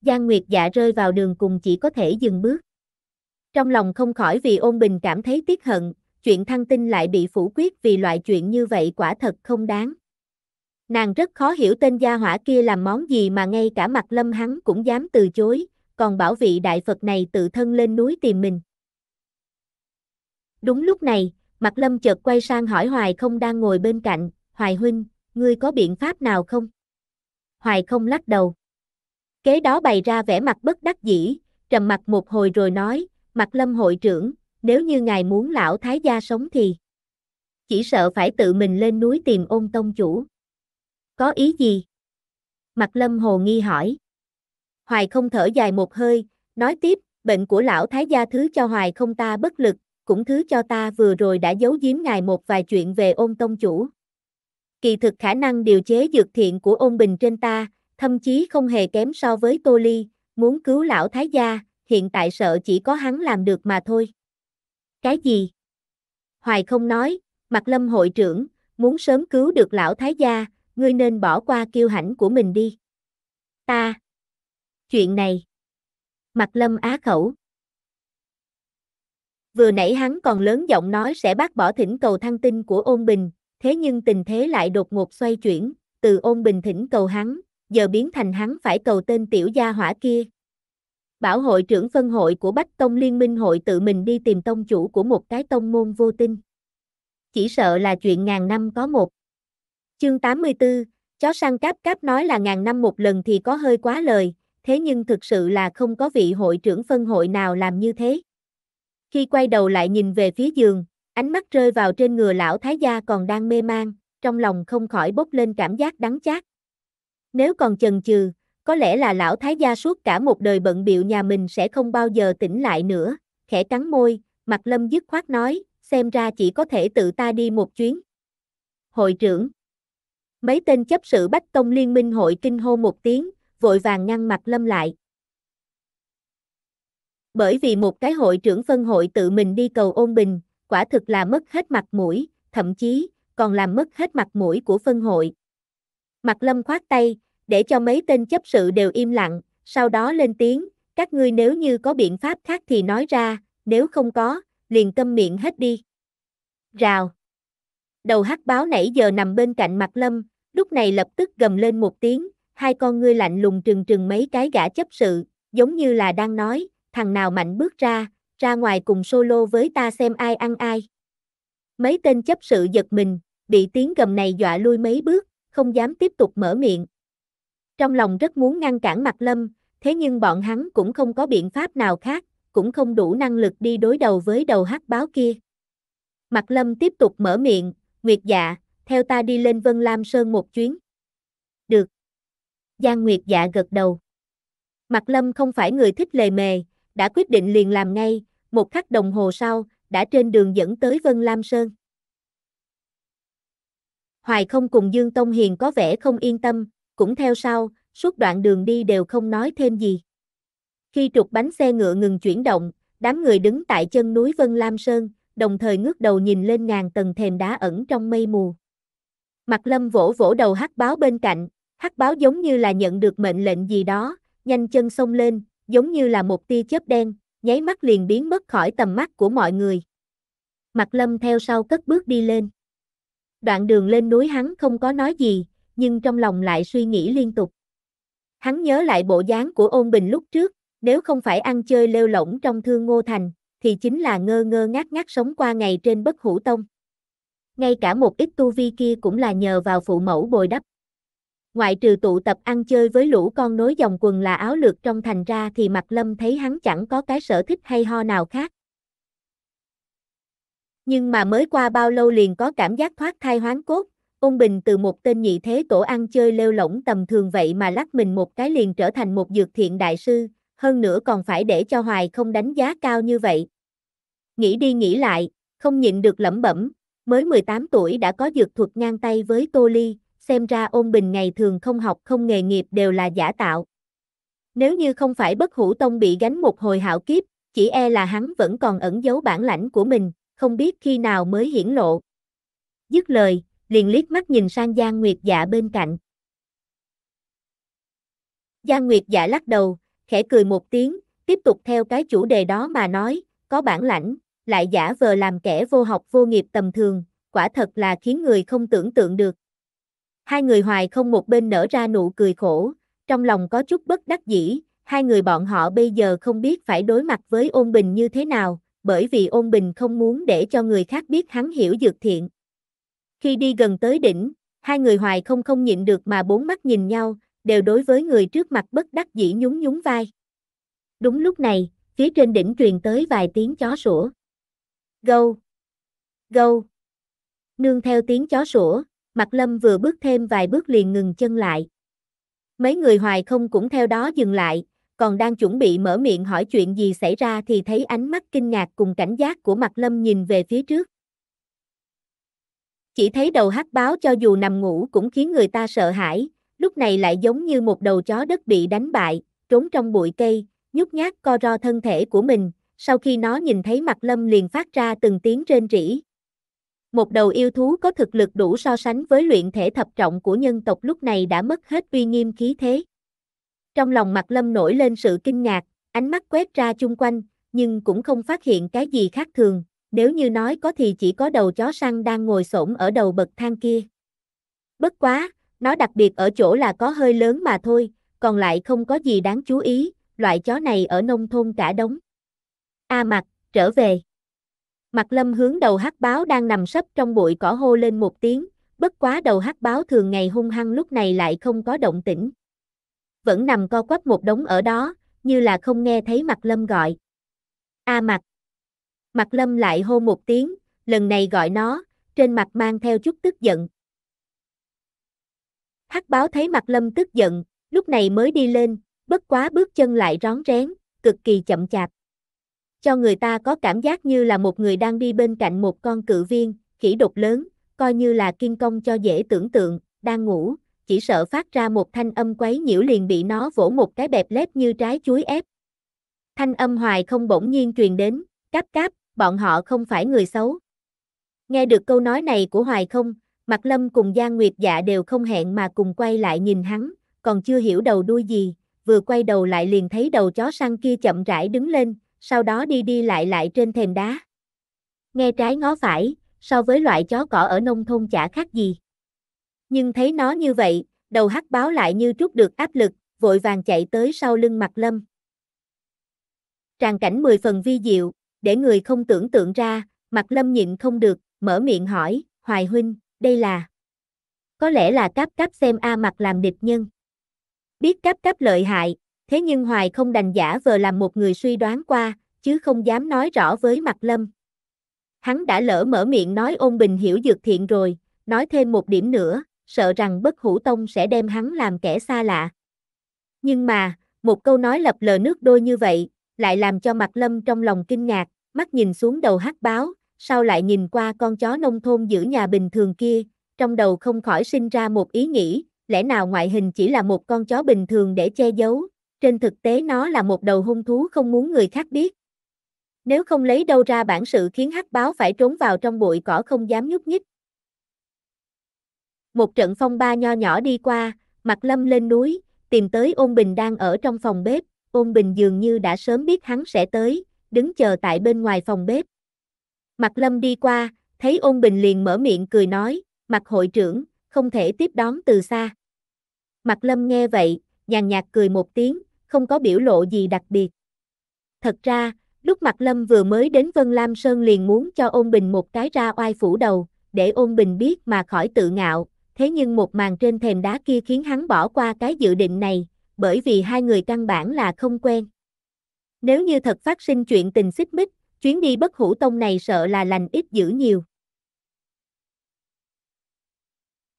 Giang Nguyệt dạ rơi vào đường cùng chỉ có thể dừng bước. Trong lòng không khỏi vì ôn bình cảm thấy tiếc hận, chuyện thăng tinh lại bị phủ quyết vì loại chuyện như vậy quả thật không đáng. Nàng rất khó hiểu tên gia hỏa kia làm món gì mà ngay cả mặt lâm hắn cũng dám từ chối, còn bảo vị đại Phật này tự thân lên núi tìm mình. Đúng lúc này, mặt lâm chợt quay sang hỏi Hoài không đang ngồi bên cạnh, Hoài huynh, ngươi có biện pháp nào không? Hoài không lắc đầu. Kế đó bày ra vẻ mặt bất đắc dĩ, trầm mặt một hồi rồi nói, mặt lâm hội trưởng, nếu như ngài muốn lão thái gia sống thì chỉ sợ phải tự mình lên núi tìm ôn tông chủ. Có ý gì? Mặt lâm hồ nghi hỏi. Hoài không thở dài một hơi, nói tiếp, bệnh của lão thái gia thứ cho hoài không ta bất lực, cũng thứ cho ta vừa rồi đã giấu giếm ngài một vài chuyện về ôn tông chủ. Kỳ thực khả năng điều chế dược thiện của ôn bình trên ta, thậm chí không hề kém so với tô ly, muốn cứu lão thái gia, hiện tại sợ chỉ có hắn làm được mà thôi. Cái gì? Hoài không nói, mặt lâm hội trưởng, muốn sớm cứu được lão thái gia, ngươi nên bỏ qua kiêu hãnh của mình đi. Ta. Chuyện này. Mặt lâm á khẩu. Vừa nãy hắn còn lớn giọng nói sẽ bác bỏ thỉnh cầu thăng tinh của ôn bình, thế nhưng tình thế lại đột ngột xoay chuyển, từ ôn bình thỉnh cầu hắn, giờ biến thành hắn phải cầu tên tiểu gia hỏa kia, Bảo hội trưởng phân hội của Bách Tông Liên minh hội tự mình đi tìm tông chủ của một cái tông môn vô tinh. Chỉ sợ là chuyện ngàn năm có một. Chương 84, chó săn cáp cáp nói là ngàn năm một lần thì có hơi quá lời, thế nhưng thực sự là không có vị hội trưởng phân hội nào làm như thế. Khi quay đầu lại nhìn về phía giường, ánh mắt rơi vào trên ngừa lão thái gia còn đang mê man, trong lòng không khỏi bốc lên cảm giác đắng chát. Nếu còn chần chừ, có lẽ là lão thái gia suốt cả một đời bận biệu nhà mình sẽ không bao giờ tỉnh lại nữa, khẽ cắn môi, mặt lâm dứt khoát nói, xem ra chỉ có thể tự ta đi một chuyến. Hội trưởng Mấy tên chấp sự bách công liên minh hội kinh hô một tiếng, vội vàng ngăn mặt lâm lại. Bởi vì một cái hội trưởng phân hội tự mình đi cầu ôn bình, quả thực là mất hết mặt mũi, thậm chí, còn làm mất hết mặt mũi của phân hội. Mặt lâm khoát tay, để cho mấy tên chấp sự đều im lặng, sau đó lên tiếng, các ngươi nếu như có biện pháp khác thì nói ra, nếu không có, liền câm miệng hết đi. Rào. Đầu hắc báo nãy giờ nằm bên cạnh mặt lâm, lúc này lập tức gầm lên một tiếng, hai con ngươi lạnh lùng trừng trừng mấy cái gã chấp sự, giống như là đang nói, thằng nào mạnh bước ra, ra ngoài cùng solo với ta xem ai ăn ai. Mấy tên chấp sự giật mình, bị tiếng gầm này dọa lui mấy bước, không dám tiếp tục mở miệng. Trong lòng rất muốn ngăn cản Mạc Lâm, thế nhưng bọn hắn cũng không có biện pháp nào khác, cũng không đủ năng lực đi đối đầu với đầu hắc báo kia. Mạc Lâm tiếp tục mở miệng, Nguyệt dạ, theo ta đi lên Vân Lam Sơn một chuyến. Được. Giang Nguyệt dạ gật đầu. Mạc Lâm không phải người thích lề mề, đã quyết định liền làm ngay, một khắc đồng hồ sau, đã trên đường dẫn tới Vân Lam Sơn. Hoài không cùng Dương Tông Hiền có vẻ không yên tâm, cũng theo sau, suốt đoạn đường đi đều không nói thêm gì. Khi trục bánh xe ngựa ngừng chuyển động, đám người đứng tại chân núi Vân Lam Sơn, đồng thời ngước đầu nhìn lên ngàn tầng thềm đá ẩn trong mây mù. Mặt lâm vỗ vỗ đầu hắc báo bên cạnh, hắc báo giống như là nhận được mệnh lệnh gì đó, nhanh chân xông lên, giống như là một tia chớp đen, nháy mắt liền biến mất khỏi tầm mắt của mọi người. Mặt lâm theo sau cất bước đi lên. Đoạn đường lên núi hắn không có nói gì, nhưng trong lòng lại suy nghĩ liên tục. Hắn nhớ lại bộ dáng của ôn bình lúc trước, nếu không phải ăn chơi lêu lỏng trong thương ngô thành, thì chính là ngơ ngơ ngác ngác sống qua ngày trên bất hủ tông. Ngay cả một ít tu vi kia cũng là nhờ vào phụ mẫu bồi đắp. Ngoại trừ tụ tập ăn chơi với lũ con nối dòng quần là áo lược trong thành ra thì mặt Lâm thấy hắn chẳng có cái sở thích hay ho nào khác. Nhưng mà mới qua bao lâu liền có cảm giác thoát thai hoán cốt, Ôn Bình từ một tên nhị thế tổ ăn chơi lêu lỏng tầm thường vậy mà lắc mình một cái liền trở thành một dược thiện đại sư, hơn nữa còn phải để cho Hoài không đánh giá cao như vậy. Nghĩ đi nghĩ lại, không nhịn được lẩm bẩm, mới 18 tuổi đã có dược thuật ngang tay với Tô Ly, xem ra ôn bình ngày thường không học không nghề nghiệp đều là giả tạo. Nếu như không phải bất hủ tông bị gánh một hồi hảo kiếp, chỉ e là hắn vẫn còn ẩn giấu bản lãnh của mình, không biết khi nào mới hiển lộ. Dứt lời, liền liếc mắt nhìn sang Giang Nguyệt Dạ bên cạnh. Giang Nguyệt Dạ lắc đầu, khẽ cười một tiếng, tiếp tục theo cái chủ đề đó mà nói, có bản lãnh, lại giả vờ làm kẻ vô học vô nghiệp tầm thường, quả thật là khiến người không tưởng tượng được. Hai người hoài không một bên nở ra nụ cười khổ, trong lòng có chút bất đắc dĩ, hai người bọn họ bây giờ không biết phải đối mặt với ôn bình như thế nào, bởi vì ôn bình không muốn để cho người khác biết hắn hiểu dược thiện. Khi đi gần tới đỉnh, hai người hoài không không nhịn được mà bốn mắt nhìn nhau, đều đối với người trước mặt bất đắc dĩ nhún nhún vai. Đúng lúc này, phía trên đỉnh truyền tới vài tiếng chó sủa. Gâu! Gâu! Nương theo tiếng chó sủa, Mặt Lâm vừa bước thêm vài bước liền ngừng chân lại. Mấy người hoài không cũng theo đó dừng lại, còn đang chuẩn bị mở miệng hỏi chuyện gì xảy ra thì thấy ánh mắt kinh ngạc cùng cảnh giác của Mặt Lâm nhìn về phía trước. Chỉ thấy đầu hắc báo cho dù nằm ngủ cũng khiến người ta sợ hãi, lúc này lại giống như một đầu chó đất bị đánh bại, trốn trong bụi cây, nhút nhát co ro thân thể của mình, sau khi nó nhìn thấy mặt lâm liền phát ra từng tiếng rên rỉ. Một đầu yêu thú có thực lực đủ so sánh với luyện thể thập trọng của nhân tộc lúc này đã mất hết uy nghiêm khí thế. Trong lòng mặt lâm nổi lên sự kinh ngạc, ánh mắt quét ra chung quanh, nhưng cũng không phát hiện cái gì khác thường nếu như nói có thì chỉ có đầu chó săn đang ngồi xổm ở đầu bậc thang kia. Bất quá, nó đặc biệt ở chỗ là có hơi lớn mà thôi, còn lại không có gì đáng chú ý, loại chó này ở nông thôn cả đống. A mặt, trở về. Mặt lâm hướng đầu hắc báo đang nằm sấp trong bụi cỏ hô lên một tiếng, bất quá đầu hắc báo thường ngày hung hăng lúc này lại không có động tĩnh. Vẫn nằm co quắp một đống ở đó, như là không nghe thấy mặt lâm gọi. A mặt. Mặt lâm lại hô một tiếng, lần này gọi nó, trên mặt mang theo chút tức giận. Hắc báo thấy mặt lâm tức giận, lúc này mới đi lên, bất quá bước chân lại rón rén, cực kỳ chậm chạp. Cho người ta có cảm giác như là một người đang đi bên cạnh một con cự viên, khỉ độc lớn, coi như là kim công cho dễ tưởng tượng, đang ngủ, chỉ sợ phát ra một thanh âm quấy nhiễu liền bị nó vỗ một cái bẹp lép như trái chuối ép. Thanh âm hoài không bỗng nhiên truyền đến, cáp cáp, bọn họ không phải người xấu. Nghe được câu nói này của Hoài không, Mạc Lâm cùng Giang Nguyệt Dạ đều không hẹn mà cùng quay lại nhìn hắn, còn chưa hiểu đầu đuôi gì, vừa quay đầu lại liền thấy đầu chó săn kia chậm rãi đứng lên, sau đó đi đi lại lại trên thềm đá. Nghe trái ngó phải, so với loại chó cỏ ở nông thôn chả khác gì. Nhưng thấy nó như vậy, đầu hắc báo lại như trút được áp lực, vội vàng chạy tới sau lưng Mạc Lâm. Tràng cảnh mười phần vi diệu, để người không tưởng tượng ra, mặt lâm nhịn không được, mở miệng hỏi, Hoài Huynh, đây là... Có lẽ là cáp cáp xem A mặt làm địch nhân. Biết cáp cáp lợi hại, thế nhưng Hoài không đành giả vờ làm một người suy đoán qua, chứ không dám nói rõ với mặt lâm. Hắn đã lỡ mở miệng nói ôn bình hiểu dược thiện rồi, nói thêm một điểm nữa, sợ rằng bất hủ tông sẽ đem hắn làm kẻ xa lạ. Nhưng mà, một câu nói lập lờ nước đôi như vậy, lại làm cho mặt lâm trong lòng kinh ngạc, mắt nhìn xuống đầu hắc báo, sau lại nhìn qua con chó nông thôn giữ nhà bình thường kia, trong đầu không khỏi sinh ra một ý nghĩ, lẽ nào ngoại hình chỉ là một con chó bình thường để che giấu, trên thực tế nó là một đầu hung thú không muốn người khác biết. Nếu không lấy đâu ra bản sự khiến hắc báo phải trốn vào trong bụi cỏ không dám nhúc nhích. Một trận phong ba nho nhỏ đi qua, mặt lâm lên núi, tìm tới ôn bình đang ở trong phòng bếp, ôn bình dường như đã sớm biết hắn sẽ tới, đứng chờ tại bên ngoài phòng bếp. Mặt lâm đi qua, thấy ôn bình liền mở miệng cười nói, mặt hội trưởng, không thể tiếp đón từ xa. Mặt lâm nghe vậy, nhàn nhạt cười một tiếng, không có biểu lộ gì đặc biệt. Thật ra, lúc mặt lâm vừa mới đến Vân Lam Sơn liền muốn cho ôn bình một cái ra oai phủ đầu, để ôn bình biết mà khỏi tự ngạo, thế nhưng một màn trên thềm đá kia khiến hắn bỏ qua cái dự định này, bởi vì hai người căn bản là không quen. Nếu như thật phát sinh chuyện tình xích mích, chuyến đi bất hủ tông này sợ là lành ít dữ nhiều.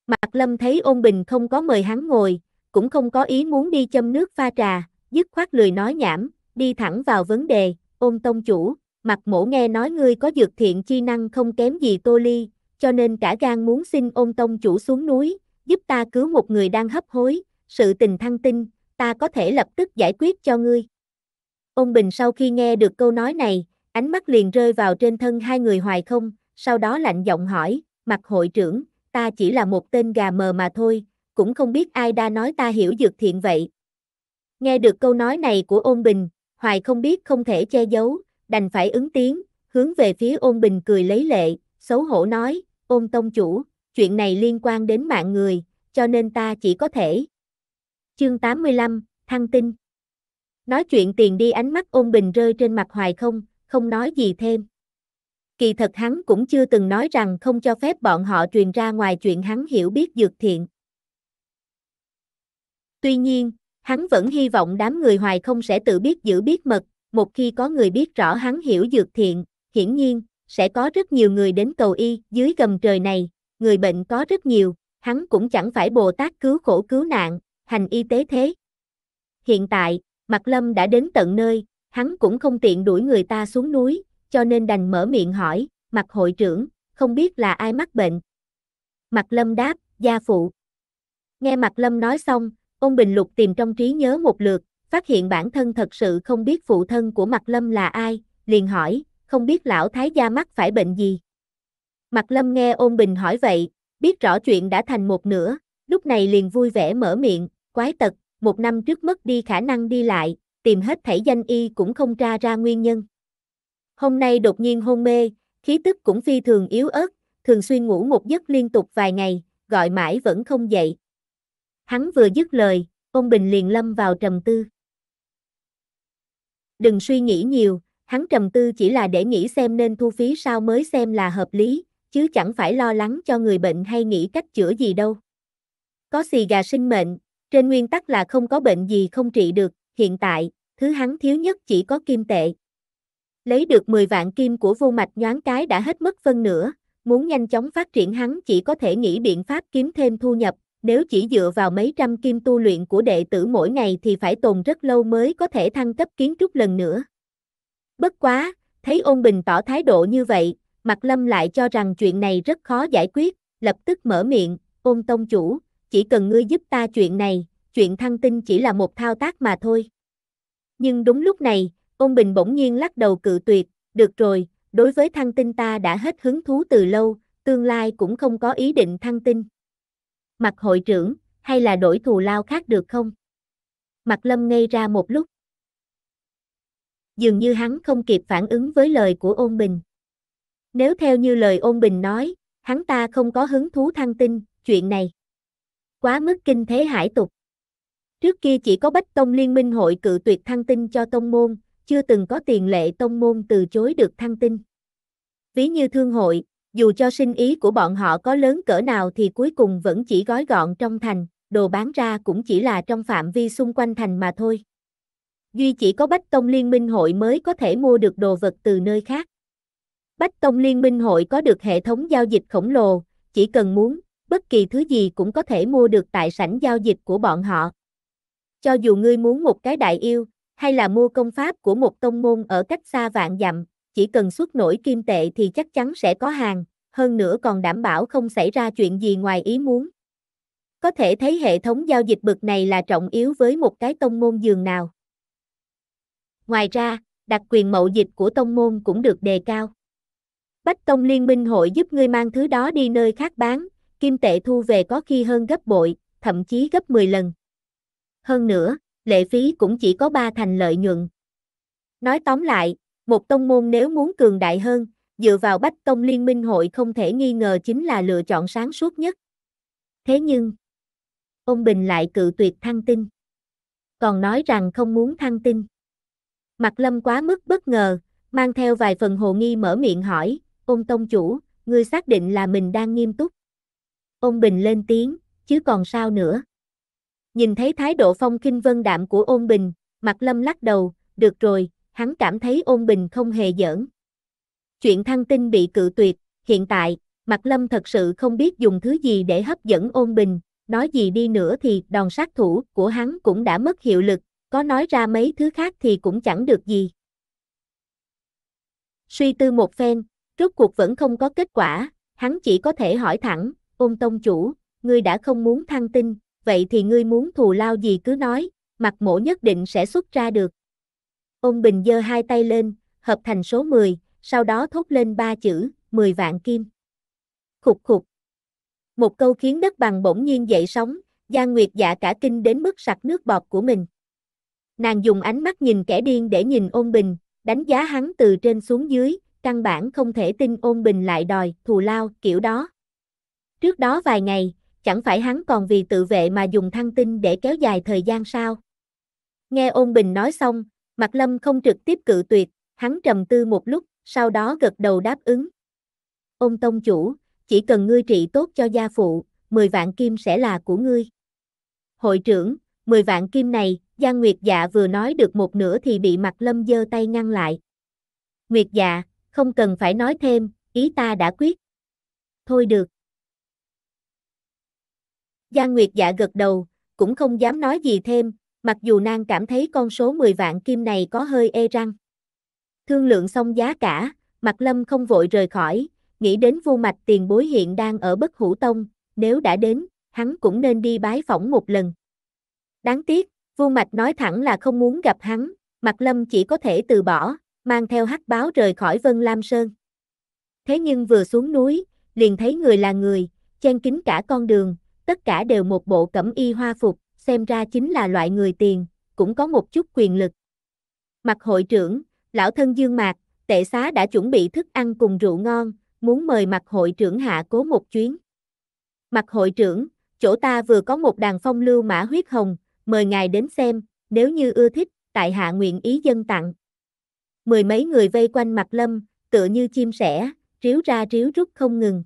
Mạc Lâm thấy ôn bình không có mời hắn ngồi, cũng không có ý muốn đi châm nước pha trà, dứt khoát lười nói nhảm, đi thẳng vào vấn đề, ôn tông chủ, mặt mổ nghe nói ngươi có dược thiện chi năng không kém gì tô ly, cho nên cả gan muốn xin ôn tông chủ xuống núi, giúp ta cứu một người đang hấp hối, sự tình thăng tinh, ta có thể lập tức giải quyết cho ngươi. Ôn Bình sau khi nghe được câu nói này, ánh mắt liền rơi vào trên thân hai người hoài không, sau đó lạnh giọng hỏi, mặt hội trưởng, ta chỉ là một tên gà mờ mà thôi, cũng không biết ai đã nói ta hiểu dược thiện vậy. Nghe được câu nói này của ôn bình, hoài không biết không thể che giấu, đành phải ứng tiếng, hướng về phía ôn bình cười lấy lệ, xấu hổ nói, ôn tông chủ, chuyện này liên quan đến mạng người, cho nên ta chỉ có thể. Chương 85, Thăng Tinh Nói chuyện tiền đi ánh mắt ôn bình rơi trên mặt hoài không, không nói gì thêm. Kỳ thật hắn cũng chưa từng nói rằng không cho phép bọn họ truyền ra ngoài chuyện hắn hiểu biết dược thiện. Tuy nhiên, hắn vẫn hy vọng đám người hoài không sẽ tự biết giữ biết mật, một khi có người biết rõ hắn hiểu dược thiện, hiển nhiên, sẽ có rất nhiều người đến cầu y dưới gầm trời này, người bệnh có rất nhiều, hắn cũng chẳng phải Bồ Tát cứu khổ cứu nạn, hành y tế thế. Hiện tại, Mạc Lâm đã đến tận nơi, hắn cũng không tiện đuổi người ta xuống núi, cho nên đành mở miệng hỏi, Mạc hội trưởng, không biết là ai mắc bệnh. Mạc Lâm đáp, gia phụ. Nghe Mạc Lâm nói xong, ông Bình Lục tìm trong trí nhớ một lượt, phát hiện bản thân thật sự không biết phụ thân của Mạc Lâm là ai, liền hỏi, không biết lão thái gia mắc phải bệnh gì. Mạc Lâm nghe ôn bình hỏi vậy, biết rõ chuyện đã thành một nửa, lúc này liền vui vẻ mở miệng, quái tật, một năm trước mất đi khả năng đi lại, tìm hết thể danh y cũng không tra ra nguyên nhân. Hôm nay đột nhiên hôn mê, khí tức cũng phi thường yếu ớt, thường xuyên ngủ một giấc liên tục vài ngày, gọi mãi vẫn không dậy. Hắn vừa dứt lời, ông Bình liền lâm vào trầm tư. Đừng suy nghĩ nhiều, hắn trầm tư chỉ là để nghĩ xem nên thu phí sao mới xem là hợp lý, chứ chẳng phải lo lắng cho người bệnh hay nghĩ cách chữa gì đâu. Có xì gà sinh mệnh, trên nguyên tắc là không có bệnh gì không trị được, hiện tại, thứ hắn thiếu nhất chỉ có kim tệ. Lấy được 10 vạn kim của vô mạch nhoáng cái đã hết mất phân nửa, muốn nhanh chóng phát triển hắn chỉ có thể nghĩ biện pháp kiếm thêm thu nhập, nếu chỉ dựa vào mấy trăm kim tu luyện của đệ tử mỗi ngày thì phải tồn rất lâu mới có thể thăng cấp kiến trúc lần nữa. Bất quá, thấy ôn bình tỏ thái độ như vậy, mặt Lâm lại cho rằng chuyện này rất khó giải quyết, lập tức mở miệng, ôn tông chủ, chỉ cần ngươi giúp ta chuyện này, chuyện thăng tinh chỉ là một thao tác mà thôi. Nhưng đúng lúc này, ôn bình bỗng nhiên lắc đầu cự tuyệt, được rồi, đối với thăng tinh ta đã hết hứng thú từ lâu, tương lai cũng không có ý định thăng tinh. Mặt hội trưởng, hay là đổi thù lao khác được không? Mặt lâm ngây ra một lúc. Dường như hắn không kịp phản ứng với lời của ôn bình. Nếu theo như lời ôn bình nói, hắn ta không có hứng thú thăng tinh, chuyện này quá mức kinh thế hải tục. Trước kia chỉ có Bách Tông Liên minh hội cự tuyệt thăng tinh cho tông môn, chưa từng có tiền lệ tông môn từ chối được thăng tinh. Ví như thương hội, dù cho sinh ý của bọn họ có lớn cỡ nào thì cuối cùng vẫn chỉ gói gọn trong thành, đồ bán ra cũng chỉ là trong phạm vi xung quanh thành mà thôi. Duy chỉ có Bách Tông Liên minh hội mới có thể mua được đồ vật từ nơi khác. Bách Tông Liên minh hội có được hệ thống giao dịch khổng lồ, chỉ cần muốn, bất kỳ thứ gì cũng có thể mua được tại sảnh giao dịch của bọn họ. Cho dù ngươi muốn một cái đại yêu, hay là mua công pháp của một tông môn ở cách xa vạn dặm, chỉ cần xuất nổi kim tệ thì chắc chắn sẽ có hàng, hơn nữa còn đảm bảo không xảy ra chuyện gì ngoài ý muốn. Có thể thấy hệ thống giao dịch bực này là trọng yếu với một cái tông môn giường nào. Ngoài ra, đặc quyền mậu dịch của tông môn cũng được đề cao. Bách Tông Liên minh hội giúp ngươi mang thứ đó đi nơi khác bán, kim tệ thu về có khi hơn gấp bội, thậm chí gấp 10 lần. Hơn nữa, lệ phí cũng chỉ có 3 thành lợi nhuận. Nói tóm lại, một tông môn nếu muốn cường đại hơn, dựa vào bách tông liên minh hội không thể nghi ngờ chính là lựa chọn sáng suốt nhất. Thế nhưng, ông Bình lại cự tuyệt thăng tin, Còn nói rằng không muốn thăng tin. Mặt lâm quá mức bất ngờ, mang theo vài phần hồ nghi mở miệng hỏi, ông tông chủ, ngươi xác định là mình đang nghiêm túc. Ôn Bình lên tiếng, chứ còn sao nữa. Nhìn thấy thái độ phong kinh vân đạm của Ôn Bình, mặt lâm lắc đầu, được rồi, hắn cảm thấy Ôn Bình không hề giỡn. Chuyện thăng tinh bị cự tuyệt, hiện tại, mặt lâm thật sự không biết dùng thứ gì để hấp dẫn Ôn Bình, nói gì đi nữa thì đòn sát thủ của hắn cũng đã mất hiệu lực, có nói ra mấy thứ khác thì cũng chẳng được gì. Suy tư một phen, rốt cuộc vẫn không có kết quả, hắn chỉ có thể hỏi thẳng, ôn tông chủ, ngươi đã không muốn thăng tinh, vậy thì ngươi muốn thù lao gì cứ nói, mặt mổ nhất định sẽ xuất ra được. Ôn bình giơ hai tay lên, hợp thành số 10, sau đó thốt lên ba chữ, 10 vạn kim. Khục khục. Một câu khiến đất bằng bỗng nhiên dậy sóng, Giang Nguyệt dạ cả kinh đến mức sặc nước bọt của mình. Nàng dùng ánh mắt nhìn kẻ điên để nhìn ôn bình, đánh giá hắn từ trên xuống dưới, căn bản không thể tin ôn bình lại đòi thù lao kiểu đó. Trước đó vài ngày, chẳng phải hắn còn vì tự vệ mà dùng thăng tinh để kéo dài thời gian sao? Nghe ôn bình nói xong, mặt Lâm không trực tiếp cự tuyệt, hắn trầm tư một lúc, sau đó gật đầu đáp ứng. Ôn tông chủ, chỉ cần ngươi trị tốt cho gia phụ, 10 vạn kim sẽ là của ngươi. Hội trưởng, 10 vạn kim này, Giang Nguyệt Dạ vừa nói được một nửa thì bị mặt Lâm giơ tay ngăn lại. Nguyệt Dạ, không cần phải nói thêm, ý ta đã quyết. Thôi được. Giang Nguyệt dạ gật đầu, cũng không dám nói gì thêm, mặc dù nàng cảm thấy con số 10 vạn kim này có hơi e răng. Thương lượng xong giá cả, Mạc Lâm không vội rời khỏi, nghĩ đến vô mạch tiền bối hiện đang ở bất hủ tông, nếu đã đến, hắn cũng nên đi bái phỏng một lần. Đáng tiếc, vô mạch nói thẳng là không muốn gặp hắn, Mạc Lâm chỉ có thể từ bỏ, mang theo hắc báo rời khỏi Vân Lam Sơn. Thế nhưng vừa xuống núi, liền thấy người là người, chen kín cả con đường, tất cả đều một bộ cẩm y hoa phục, xem ra chính là loại người tiền, cũng có một chút quyền lực. Mặt hội trưởng, lão thân dương mạc, tệ xá đã chuẩn bị thức ăn cùng rượu ngon, muốn mời mặt hội trưởng hạ cố một chuyến. Mặt hội trưởng, chỗ ta vừa có một đàn phong lưu mã huyết hồng, mời ngài đến xem, nếu như ưa thích, tại hạ nguyện ý dân tặng. Mười mấy người vây quanh mặt lâm, tựa như chim sẻ, ríu ra ríu rút không ngừng.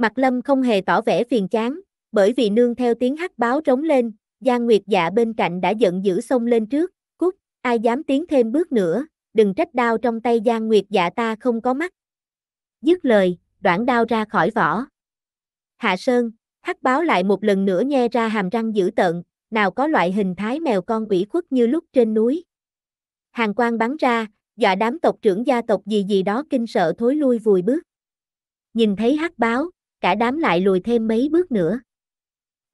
Mặt lâm không hề tỏ vẻ phiền chán, bởi vì nương theo tiếng hắc báo trống lên, Giang Nguyệt dạ bên cạnh đã giận dữ xông lên trước, cút, ai dám tiến thêm bước nữa, đừng trách đao trong tay Giang Nguyệt dạ ta không có mắt. Dứt lời, đoạn đao ra khỏi vỏ. Hạ Sơn, hắc báo lại một lần nữa nghe ra hàm răng dữ tợn, nào có loại hình thái mèo con ủy khuất như lúc trên núi. Hàng quan bắn ra, dọa đám tộc trưởng gia tộc gì gì đó kinh sợ thối lui vùi bước. Nhìn thấy hắc báo, cả đám lại lùi thêm mấy bước nữa.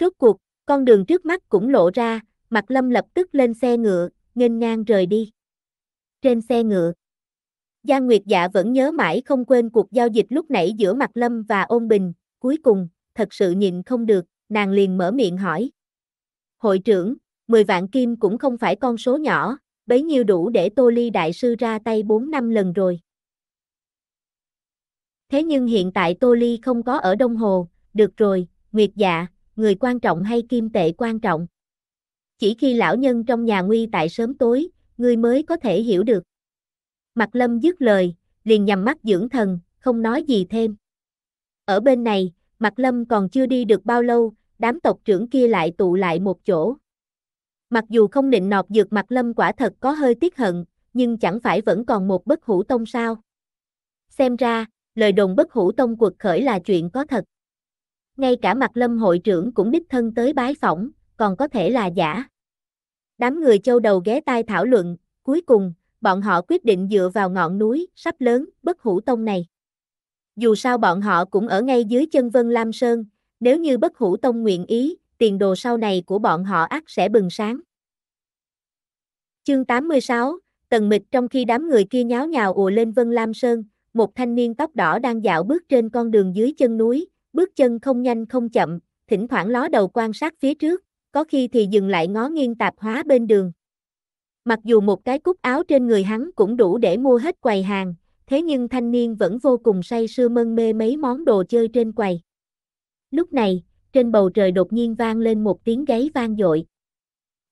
Rốt cuộc, con đường trước mắt cũng lộ ra, Mạc Lâm lập tức lên xe ngựa, nghênh ngang rời đi. Trên xe ngựa, Giang Nguyệt Dạ vẫn nhớ mãi không quên cuộc giao dịch lúc nãy giữa Mạc Lâm và Ôn Bình, cuối cùng, thật sự nhịn không được, nàng liền mở miệng hỏi. Hội trưởng, 10 vạn kim cũng không phải con số nhỏ, bấy nhiêu đủ để Tô Ly Đại Sư ra tay 4 năm lần rồi. Thế nhưng hiện tại Tô Ly không có ở Đông Hồ, được rồi, Nguyệt dạ, người quan trọng hay kim tệ quan trọng. Chỉ khi lão nhân trong nhà nguy tại sớm tối, ngươi mới có thể hiểu được. Mặt lâm dứt lời, liền nhằm mắt dưỡng thần, không nói gì thêm. Ở bên này, mặt lâm còn chưa đi được bao lâu, đám tộc trưởng kia lại tụ lại một chỗ. Mặc dù không định nọt dược mặt lâm quả thật có hơi tiếc hận, nhưng chẳng phải vẫn còn một bất hủ tông sao. Xem ra, lời đồn bất hủ tông quật khởi là chuyện có thật. Ngay cả mặt lâm hội trưởng cũng đích thân tới bái phỏng, còn có thể là giả. Đám người châu đầu ghé tai thảo luận, cuối cùng, bọn họ quyết định dựa vào ngọn núi sắp lớn bất hủ tông này. Dù sao bọn họ cũng ở ngay dưới chân Vân Lam Sơn, nếu như bất hủ tông nguyện ý, tiền đồ sau này của bọn họ ác sẽ bừng sáng. Chương 86, Tần Mịch trong khi đám người kia nháo nhào ùa lên Vân Lam Sơn, một thanh niên tóc đỏ đang dạo bước trên con đường dưới chân núi, bước chân không nhanh không chậm, thỉnh thoảng ló đầu quan sát phía trước, có khi thì dừng lại ngó nghiêng tạp hóa bên đường. Mặc dù một cái cúc áo trên người hắn cũng đủ để mua hết quầy hàng, thế nhưng thanh niên vẫn vô cùng say sưa mân mê mấy món đồ chơi trên quầy. Lúc này, trên bầu trời đột nhiên vang lên một tiếng gáy vang dội.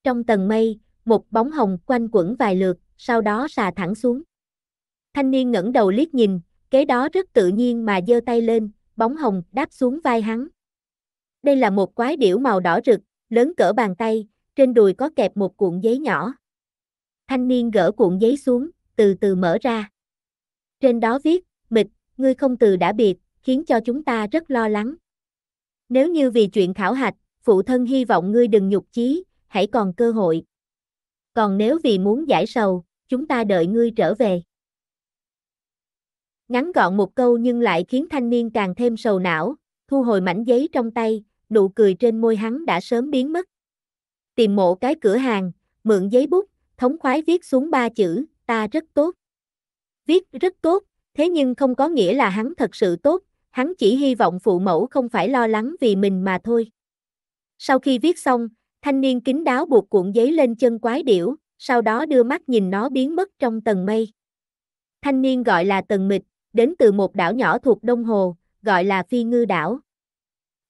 Trong tầng mây, một bóng hồng quanh quẩn vài lượt, sau đó xà thẳng xuống. Thanh niên ngẩng đầu liếc nhìn, kế đó rất tự nhiên mà giơ tay lên, bóng hồng đáp xuống vai hắn. Đây là một quái điểu màu đỏ rực, lớn cỡ bàn tay, trên đùi có kẹp một cuộn giấy nhỏ. Thanh niên gỡ cuộn giấy xuống, từ từ mở ra. Trên đó viết, mịch, ngươi không từ đã biệt, khiến cho chúng ta rất lo lắng. Nếu như vì chuyện khảo hạch, phụ thân hy vọng ngươi đừng nhục chí, hãy còn cơ hội. Còn nếu vì muốn giải sầu, chúng ta đợi ngươi trở về. Ngắn gọn một câu nhưng lại khiến thanh niên càng thêm sầu não, thu hồi mảnh giấy trong tay, nụ cười trên môi hắn đã sớm biến mất. Tìm mộ cái cửa hàng, mượn giấy bút, thống khoái viết xuống ba chữ, ta rất tốt. Viết rất tốt, thế nhưng không có nghĩa là hắn thật sự tốt, hắn chỉ hy vọng phụ mẫu không phải lo lắng vì mình mà thôi. Sau khi viết xong, thanh niên kín đáo buộc cuộn giấy lên chân quái điểu, sau đó đưa mắt nhìn nó biến mất trong tầng mây. Thanh niên gọi là tầng mịch, đến từ một đảo nhỏ thuộc Đông Hồ, gọi là Phi Ngư Đảo.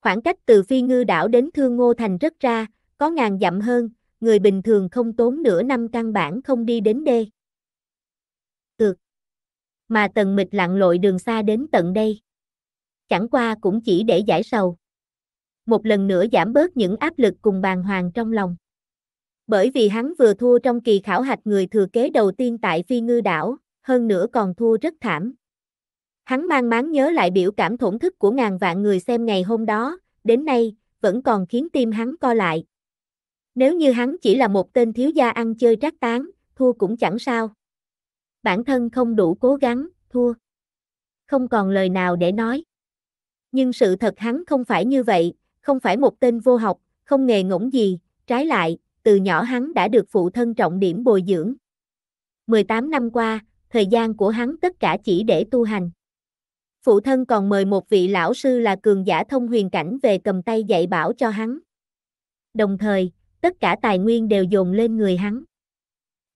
Khoảng cách từ Phi Ngư Đảo đến Thương Ngô Thành rất ra, có ngàn dặm hơn, người bình thường không tốn nửa năm căn bản không đi đến đê. Cược. Mà tần mịch lặn lội đường xa đến tận đây. Chẳng qua cũng chỉ để giải sầu. Một lần nữa giảm bớt những áp lực cùng bàng hoàng trong lòng. Bởi vì hắn vừa thua trong kỳ khảo hạch người thừa kế đầu tiên tại Phi Ngư Đảo, hơn nữa còn thua rất thảm. Hắn mang máng nhớ lại biểu cảm thổn thức của ngàn vạn người xem ngày hôm đó, đến nay, vẫn còn khiến tim hắn co lại. Nếu như hắn chỉ là một tên thiếu gia ăn chơi trác tán, thua cũng chẳng sao. Bản thân không đủ cố gắng, thua. Không còn lời nào để nói. Nhưng sự thật hắn không phải như vậy, không phải một tên vô học, không nghề ngỗng gì, trái lại, từ nhỏ hắn đã được phụ thân trọng điểm bồi dưỡng. 18 năm qua, thời gian của hắn tất cả chỉ để tu hành phụ thân còn mời một vị lão sư là cường giả thông huyền cảnh về cầm tay dạy bảo cho hắn. Đồng thời, tất cả tài nguyên đều dồn lên người hắn.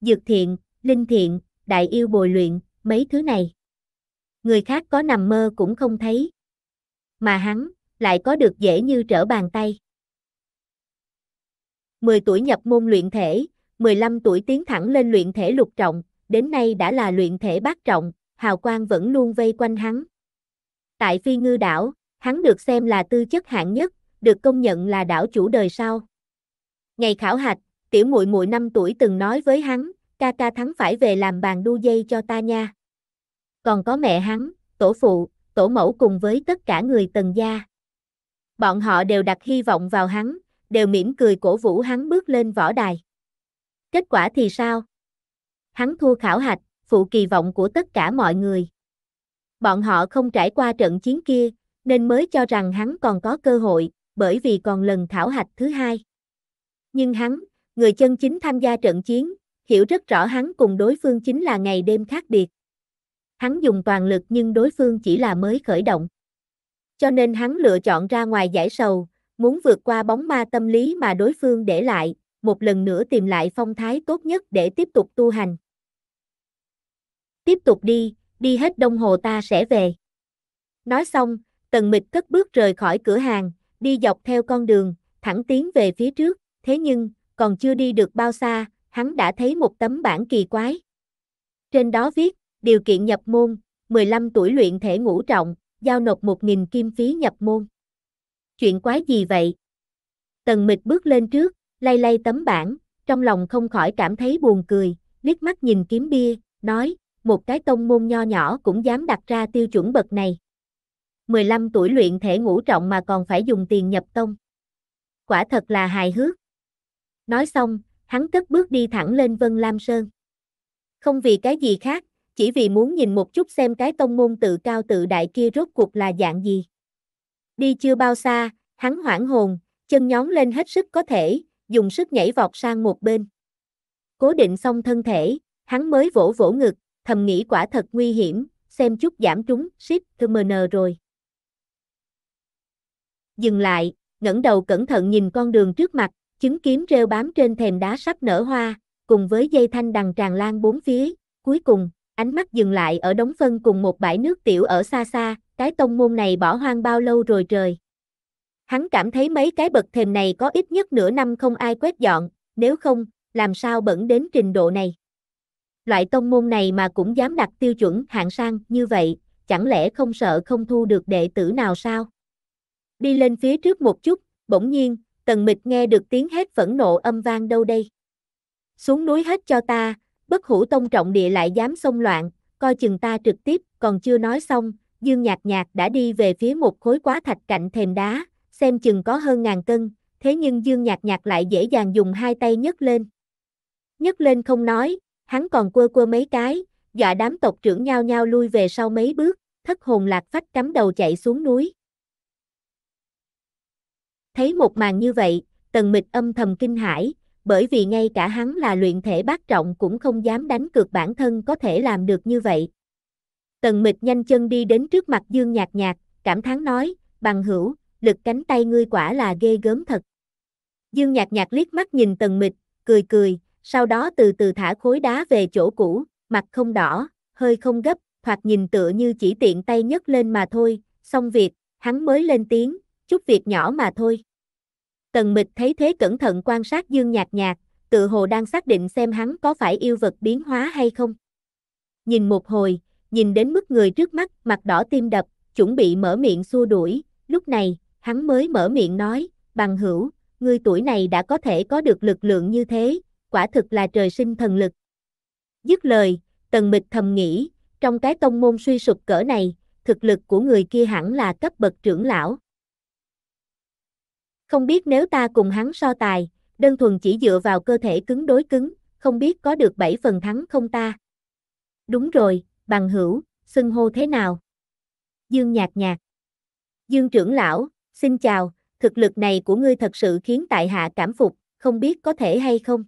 Dược thiện, linh thiện, đại yêu bồi luyện, mấy thứ này. Người khác có nằm mơ cũng không thấy. Mà hắn, lại có được dễ như trở bàn tay. 10 tuổi nhập môn luyện thể, 15 tuổi tiến thẳng lên luyện thể lục trọng, đến nay đã là luyện thể bát trọng, hào quang vẫn luôn vây quanh hắn. Tại Phi Ngư đảo, hắn được xem là tư chất hạng nhất, được công nhận là đảo chủ đời sau. Ngày khảo hạch, tiểu muội muội 5 tuổi từng nói với hắn, ca ca thắng phải về làm bàn đu dây cho ta nha. Còn có mẹ hắn, tổ phụ, tổ mẫu cùng với tất cả người tần gia. Bọn họ đều đặt hy vọng vào hắn, đều mỉm cười cổ vũ hắn bước lên võ đài. Kết quả thì sao? Hắn thua khảo hạch, phụ kỳ vọng của tất cả mọi người bọn họ không trải qua trận chiến kia, nên mới cho rằng hắn còn có cơ hội, bởi vì còn lần thảo hạch thứ hai. Nhưng hắn, người chân chính tham gia trận chiến, hiểu rất rõ hắn cùng đối phương chính là ngày đêm khác biệt. Hắn dùng toàn lực nhưng đối phương chỉ là mới khởi động. Cho nên hắn lựa chọn ra ngoài giải sầu, muốn vượt qua bóng ma tâm lý mà đối phương để lại, một lần nữa tìm lại phong thái tốt nhất để tiếp tục tu hành. Tiếp tục đi, đi hết đồng hồ ta sẽ về. Nói xong, Tần Mịch cất bước rời khỏi cửa hàng, đi dọc theo con đường, thẳng tiến về phía trước, thế nhưng, còn chưa đi được bao xa, hắn đã thấy một tấm bảng kỳ quái. Trên đó viết, điều kiện nhập môn, 15 tuổi luyện thể ngũ trọng, giao nộp 1.000 kim phí nhập môn. Chuyện quái gì vậy? Tần mịch bước lên trước, lay lay tấm bảng, trong lòng không khỏi cảm thấy buồn cười, liếc mắt nhìn kiếm bia, nói, một cái tông môn nho nhỏ cũng dám đặt ra tiêu chuẩn bậc này. 15 tuổi luyện thể ngũ trọng mà còn phải dùng tiền nhập tông. Quả thật là hài hước. Nói xong, hắn cất bước đi thẳng lên Vân Lam Sơn. Không vì cái gì khác, chỉ vì muốn nhìn một chút xem cái tông môn tự cao tự đại kia rốt cuộc là dạng gì. Đi chưa bao xa, hắn hoảng hồn, chân nhón lên hết sức có thể, dùng sức nhảy vọt sang một bên. Cố định xong thân thể, hắn mới vỗ vỗ ngực, thầm nghĩ quả thật nguy hiểm, xem chút giảm trúng, ship to mn rồi. Dừng lại, ngẩng đầu cẩn thận nhìn con đường trước mặt, chứng kiếm rêu bám trên thềm đá sắp nở hoa, cùng với dây thanh đằng tràn lan bốn phía, cuối cùng, ánh mắt dừng lại ở đống phân cùng một bãi nước tiểu ở xa xa, cái tông môn này bỏ hoang bao lâu rồi trời. Hắn cảm thấy mấy cái bậc thềm này có ít nhất nửa năm không ai quét dọn, nếu không, làm sao bẩn đến trình độ này loại tông môn này mà cũng dám đặt tiêu chuẩn hạng sang như vậy, chẳng lẽ không sợ không thu được đệ tử nào sao? Đi lên phía trước một chút, bỗng nhiên, Tần Mịch nghe được tiếng hét phẫn nộ âm vang đâu đây. Xuống núi hết cho ta, bất hủ tông trọng địa lại dám xông loạn, coi chừng ta trực tiếp, còn chưa nói xong, Dương Nhạc Nhạc đã đi về phía một khối quá thạch cạnh thềm đá, xem chừng có hơn ngàn cân, thế nhưng Dương Nhạc Nhạc lại dễ dàng dùng hai tay nhấc lên. Nhấc lên không nói, hắn còn quơ quơ mấy cái, dọa đám tộc trưởng nhao nhao lui về sau mấy bước, thất hồn lạc phách cắm đầu chạy xuống núi. Thấy một màn như vậy, tần mịch âm thầm kinh hãi, bởi vì ngay cả hắn là luyện thể bát trọng cũng không dám đánh cược bản thân có thể làm được như vậy. Tần mịch nhanh chân đi đến trước mặt dương nhạt nhạt, cảm thán nói, bằng hữu, lực cánh tay ngươi quả là ghê gớm thật. Dương nhạt nhạt liếc mắt nhìn tần mịch, cười cười, sau đó từ từ thả khối đá về chỗ cũ, mặt không đỏ, hơi không gấp, hoặc nhìn tựa như chỉ tiện tay nhấc lên mà thôi, xong việc, hắn mới lên tiếng, chút việc nhỏ mà thôi. Tần mịch thấy thế cẩn thận quan sát dương nhạt nhạt, tự hồ đang xác định xem hắn có phải yêu vật biến hóa hay không. Nhìn một hồi, nhìn đến mức người trước mắt mặt đỏ tim đập, chuẩn bị mở miệng xua đuổi, lúc này, hắn mới mở miệng nói, bằng hữu, người tuổi này đã có thể có được lực lượng như thế, quả thực là trời sinh thần lực. Dứt lời, Tần Mịch thầm nghĩ, trong cái tông môn suy sụp cỡ này, thực lực của người kia hẳn là cấp bậc trưởng lão. Không biết nếu ta cùng hắn so tài, đơn thuần chỉ dựa vào cơ thể cứng đối cứng, không biết có được 7 phần thắng không ta. Đúng rồi, bằng hữu, xưng hô thế nào? Dương nhạt nhạt, Dương trưởng lão, xin chào, thực lực này của ngươi thật sự khiến tại hạ cảm phục, không biết có thể hay không?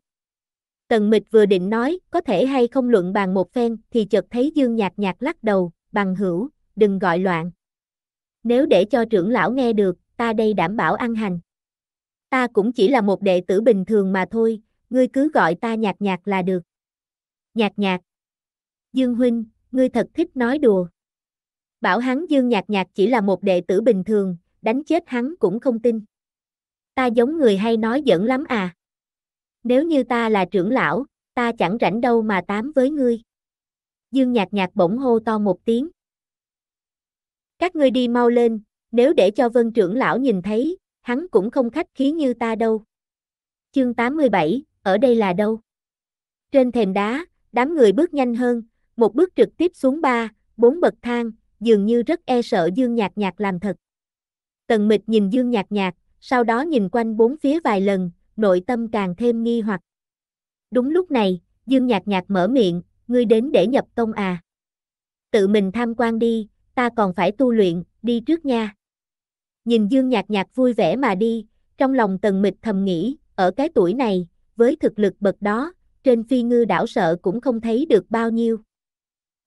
Tần Mịch vừa định nói, có thể hay không luận bàn một phen, thì chợt thấy Dương Nhạc Nhạc lắc đầu, bằng hữu, đừng gọi loạn. Nếu để cho trưởng lão nghe được, ta đây đảm bảo ăn hành. Ta cũng chỉ là một đệ tử bình thường mà thôi, ngươi cứ gọi ta nhạc nhạc là được. Nhạc nhạc. Dương Huynh, ngươi thật thích nói đùa. Bảo hắn Dương nhạc nhạc chỉ là một đệ tử bình thường, đánh chết hắn cũng không tin. Ta giống người hay nói giỡn lắm à nếu như ta là trưởng lão, ta chẳng rảnh đâu mà tám với ngươi. Dương nhạc nhạc bỗng hô to một tiếng. Các ngươi đi mau lên, nếu để cho vân trưởng lão nhìn thấy, hắn cũng không khách khí như ta đâu. Chương 87, ở đây là đâu? Trên thềm đá, đám người bước nhanh hơn, một bước trực tiếp xuống ba, bốn bậc thang, dường như rất e sợ Dương Nhạc Nhạc làm thật. Tần Mịch nhìn Dương Nhạc Nhạc, sau đó nhìn quanh bốn phía vài lần, nội tâm càng thêm nghi hoặc. Đúng lúc này, Dương Nhạc Nhạc mở miệng, ngươi đến để nhập tông à. Tự mình tham quan đi, ta còn phải tu luyện, đi trước nha. Nhìn Dương Nhạc Nhạc vui vẻ mà đi, trong lòng Tần Mịch thầm nghĩ, ở cái tuổi này, với thực lực bậc đó, trên phi ngư đảo sợ cũng không thấy được bao nhiêu.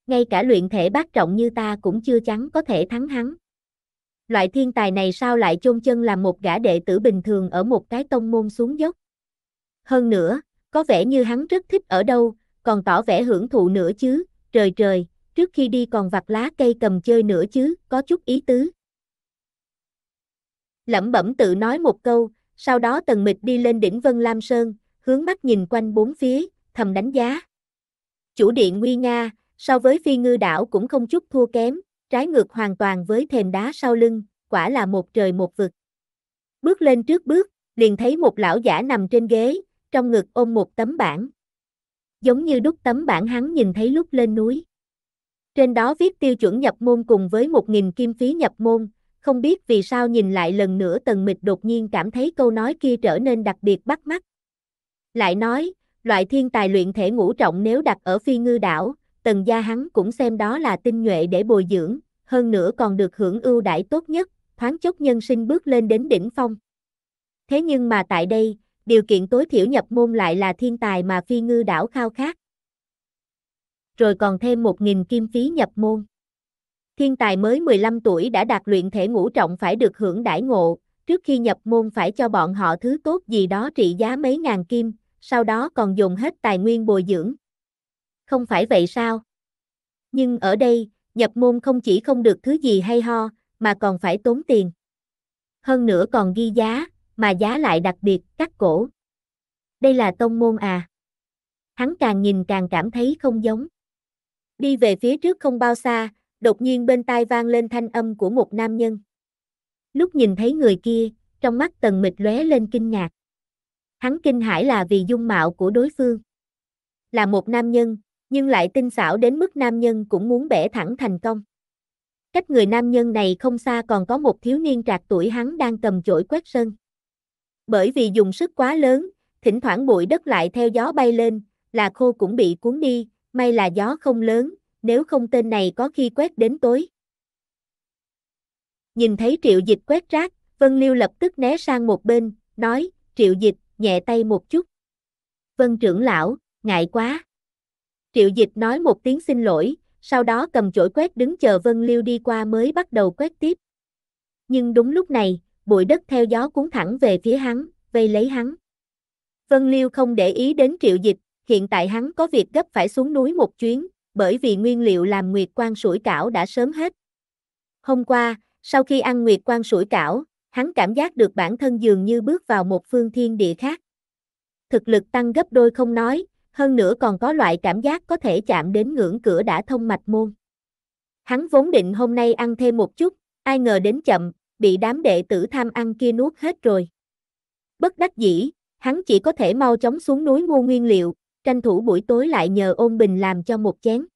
Ngay cả luyện thể bác trọng như ta cũng chưa chắn có thể thắng hắn loại thiên tài này sao lại chôn chân làm một gã đệ tử bình thường ở một cái tông môn xuống dốc. Hơn nữa, có vẻ như hắn rất thích ở đâu, còn tỏ vẻ hưởng thụ nữa chứ, trời trời, trước khi đi còn vặt lá cây cầm chơi nữa chứ, có chút ý tứ. Lẩm bẩm tự nói một câu, sau đó Tần Mịch đi lên đỉnh Vân Lam Sơn, hướng mắt nhìn quanh bốn phía, thầm đánh giá. Chủ điện nguy nga, so với phi ngư đảo cũng không chút thua kém, trái ngược hoàn toàn với thềm đá sau lưng, quả là một trời một vực. Bước lên trước bước, liền thấy một lão giả nằm trên ghế, trong ngực ôm một tấm bản Giống như đúc tấm bản hắn nhìn thấy lúc lên núi. Trên đó viết tiêu chuẩn nhập môn cùng với một nghìn kim phí nhập môn, không biết vì sao nhìn lại lần nữa tần mịch đột nhiên cảm thấy câu nói kia trở nên đặc biệt bắt mắt. Lại nói, loại thiên tài luyện thể ngũ trọng nếu đặt ở phi ngư đảo, tần gia hắn cũng xem đó là tinh nhuệ để bồi dưỡng, hơn nữa còn được hưởng ưu đãi tốt nhất, thoáng chốc nhân sinh bước lên đến đỉnh phong. Thế nhưng mà tại đây, điều kiện tối thiểu nhập môn lại là thiên tài mà phi ngư đảo khao khát. Rồi còn thêm một nghìn kim phí nhập môn. Thiên tài mới 15 tuổi đã đạt luyện thể ngũ trọng phải được hưởng đãi ngộ, trước khi nhập môn phải cho bọn họ thứ tốt gì đó trị giá mấy ngàn kim, sau đó còn dùng hết tài nguyên bồi dưỡng không phải vậy sao? Nhưng ở đây, nhập môn không chỉ không được thứ gì hay ho, mà còn phải tốn tiền. Hơn nữa còn ghi giá, mà giá lại đặc biệt, cắt cổ. Đây là tông môn à? Hắn càng nhìn càng cảm thấy không giống. Đi về phía trước không bao xa, đột nhiên bên tai vang lên thanh âm của một nam nhân. Lúc nhìn thấy người kia, trong mắt tần mịch lóe lên kinh ngạc. Hắn kinh hãi là vì dung mạo của đối phương. Là một nam nhân, nhưng lại tinh xảo đến mức nam nhân cũng muốn bẻ thẳng thành công. Cách người nam nhân này không xa còn có một thiếu niên trạc tuổi hắn đang cầm chổi quét sân. Bởi vì dùng sức quá lớn, thỉnh thoảng bụi đất lại theo gió bay lên, là khô cũng bị cuốn đi, may là gió không lớn, nếu không tên này có khi quét đến tối. Nhìn thấy triệu dịch quét rác, Vân Liêu lập tức né sang một bên, nói, triệu dịch, nhẹ tay một chút. Vân trưởng lão, ngại quá. Triệu Dịch nói một tiếng xin lỗi, sau đó cầm chổi quét đứng chờ Vân Liêu đi qua mới bắt đầu quét tiếp. Nhưng đúng lúc này, bụi đất theo gió cuốn thẳng về phía hắn, vây lấy hắn. Vân Liêu không để ý đến Triệu Dịch, hiện tại hắn có việc gấp phải xuống núi một chuyến, bởi vì nguyên liệu làm nguyệt quan sủi cảo đã sớm hết. Hôm qua, sau khi ăn nguyệt quan sủi cảo, hắn cảm giác được bản thân dường như bước vào một phương thiên địa khác. Thực lực tăng gấp đôi không nói, hơn nữa còn có loại cảm giác có thể chạm đến ngưỡng cửa đã thông mạch môn. Hắn vốn định hôm nay ăn thêm một chút, ai ngờ đến chậm, bị đám đệ tử tham ăn kia nuốt hết rồi. Bất đắc dĩ, hắn chỉ có thể mau chóng xuống núi mua nguyên liệu, tranh thủ buổi tối lại nhờ ôn bình làm cho một chén.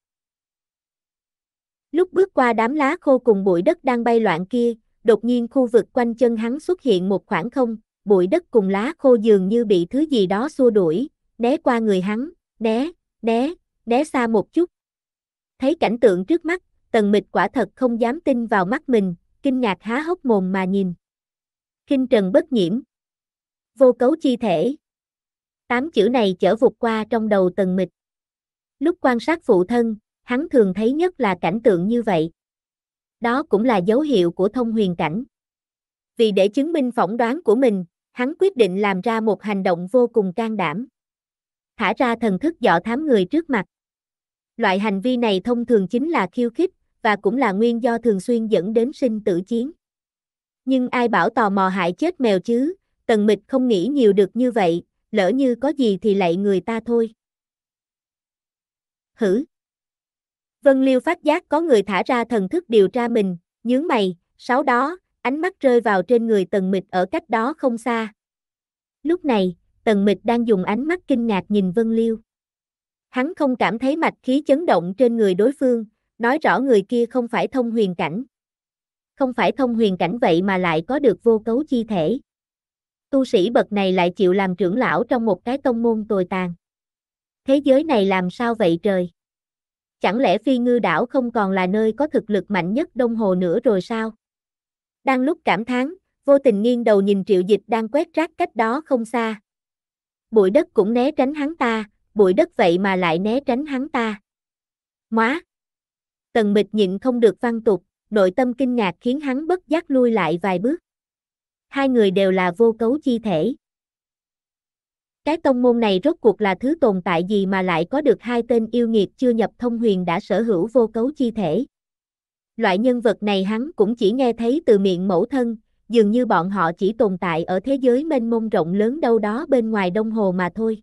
Lúc bước qua đám lá khô cùng bụi đất đang bay loạn kia, đột nhiên khu vực quanh chân hắn xuất hiện một khoảng không, bụi đất cùng lá khô dường như bị thứ gì đó xua đuổi, né qua người hắn, né, né, né xa một chút. Thấy cảnh tượng trước mắt, tần mịch quả thật không dám tin vào mắt mình, kinh ngạc há hốc mồm mà nhìn. kinh trần bất nhiễm. Vô cấu chi thể. Tám chữ này chở vụt qua trong đầu tần mịch. Lúc quan sát phụ thân, hắn thường thấy nhất là cảnh tượng như vậy. Đó cũng là dấu hiệu của thông huyền cảnh. Vì để chứng minh phỏng đoán của mình, hắn quyết định làm ra một hành động vô cùng can đảm thả ra thần thức dọ thám người trước mặt. Loại hành vi này thông thường chính là khiêu khích, và cũng là nguyên do thường xuyên dẫn đến sinh tử chiến. Nhưng ai bảo tò mò hại chết mèo chứ, tần mịch không nghĩ nhiều được như vậy, lỡ như có gì thì lạy người ta thôi. Hử! Vân Liêu phát giác có người thả ra thần thức điều tra mình, nhướng mày, sau đó, ánh mắt rơi vào trên người tần mịch ở cách đó không xa. Lúc này, Tần Mịch đang dùng ánh mắt kinh ngạc nhìn Vân Liêu. Hắn không cảm thấy mạch khí chấn động trên người đối phương, nói rõ người kia không phải thông huyền cảnh. Không phải thông huyền cảnh vậy mà lại có được vô cấu chi thể. Tu sĩ bậc này lại chịu làm trưởng lão trong một cái tông môn tồi tàn. Thế giới này làm sao vậy trời? Chẳng lẽ phi ngư đảo không còn là nơi có thực lực mạnh nhất đông hồ nữa rồi sao? Đang lúc cảm thán, vô tình nghiêng đầu nhìn triệu dịch đang quét rác cách đó không xa, bụi đất cũng né tránh hắn ta, bụi đất vậy mà lại né tránh hắn ta. Móa! Tần mịch nhịn không được văn tục, nội tâm kinh ngạc khiến hắn bất giác lui lại vài bước. Hai người đều là vô cấu chi thể. Cái tông môn này rốt cuộc là thứ tồn tại gì mà lại có được hai tên yêu nghiệt chưa nhập thông huyền đã sở hữu vô cấu chi thể. Loại nhân vật này hắn cũng chỉ nghe thấy từ miệng mẫu thân, dường như bọn họ chỉ tồn tại ở thế giới mênh mông rộng lớn đâu đó bên ngoài đông hồ mà thôi.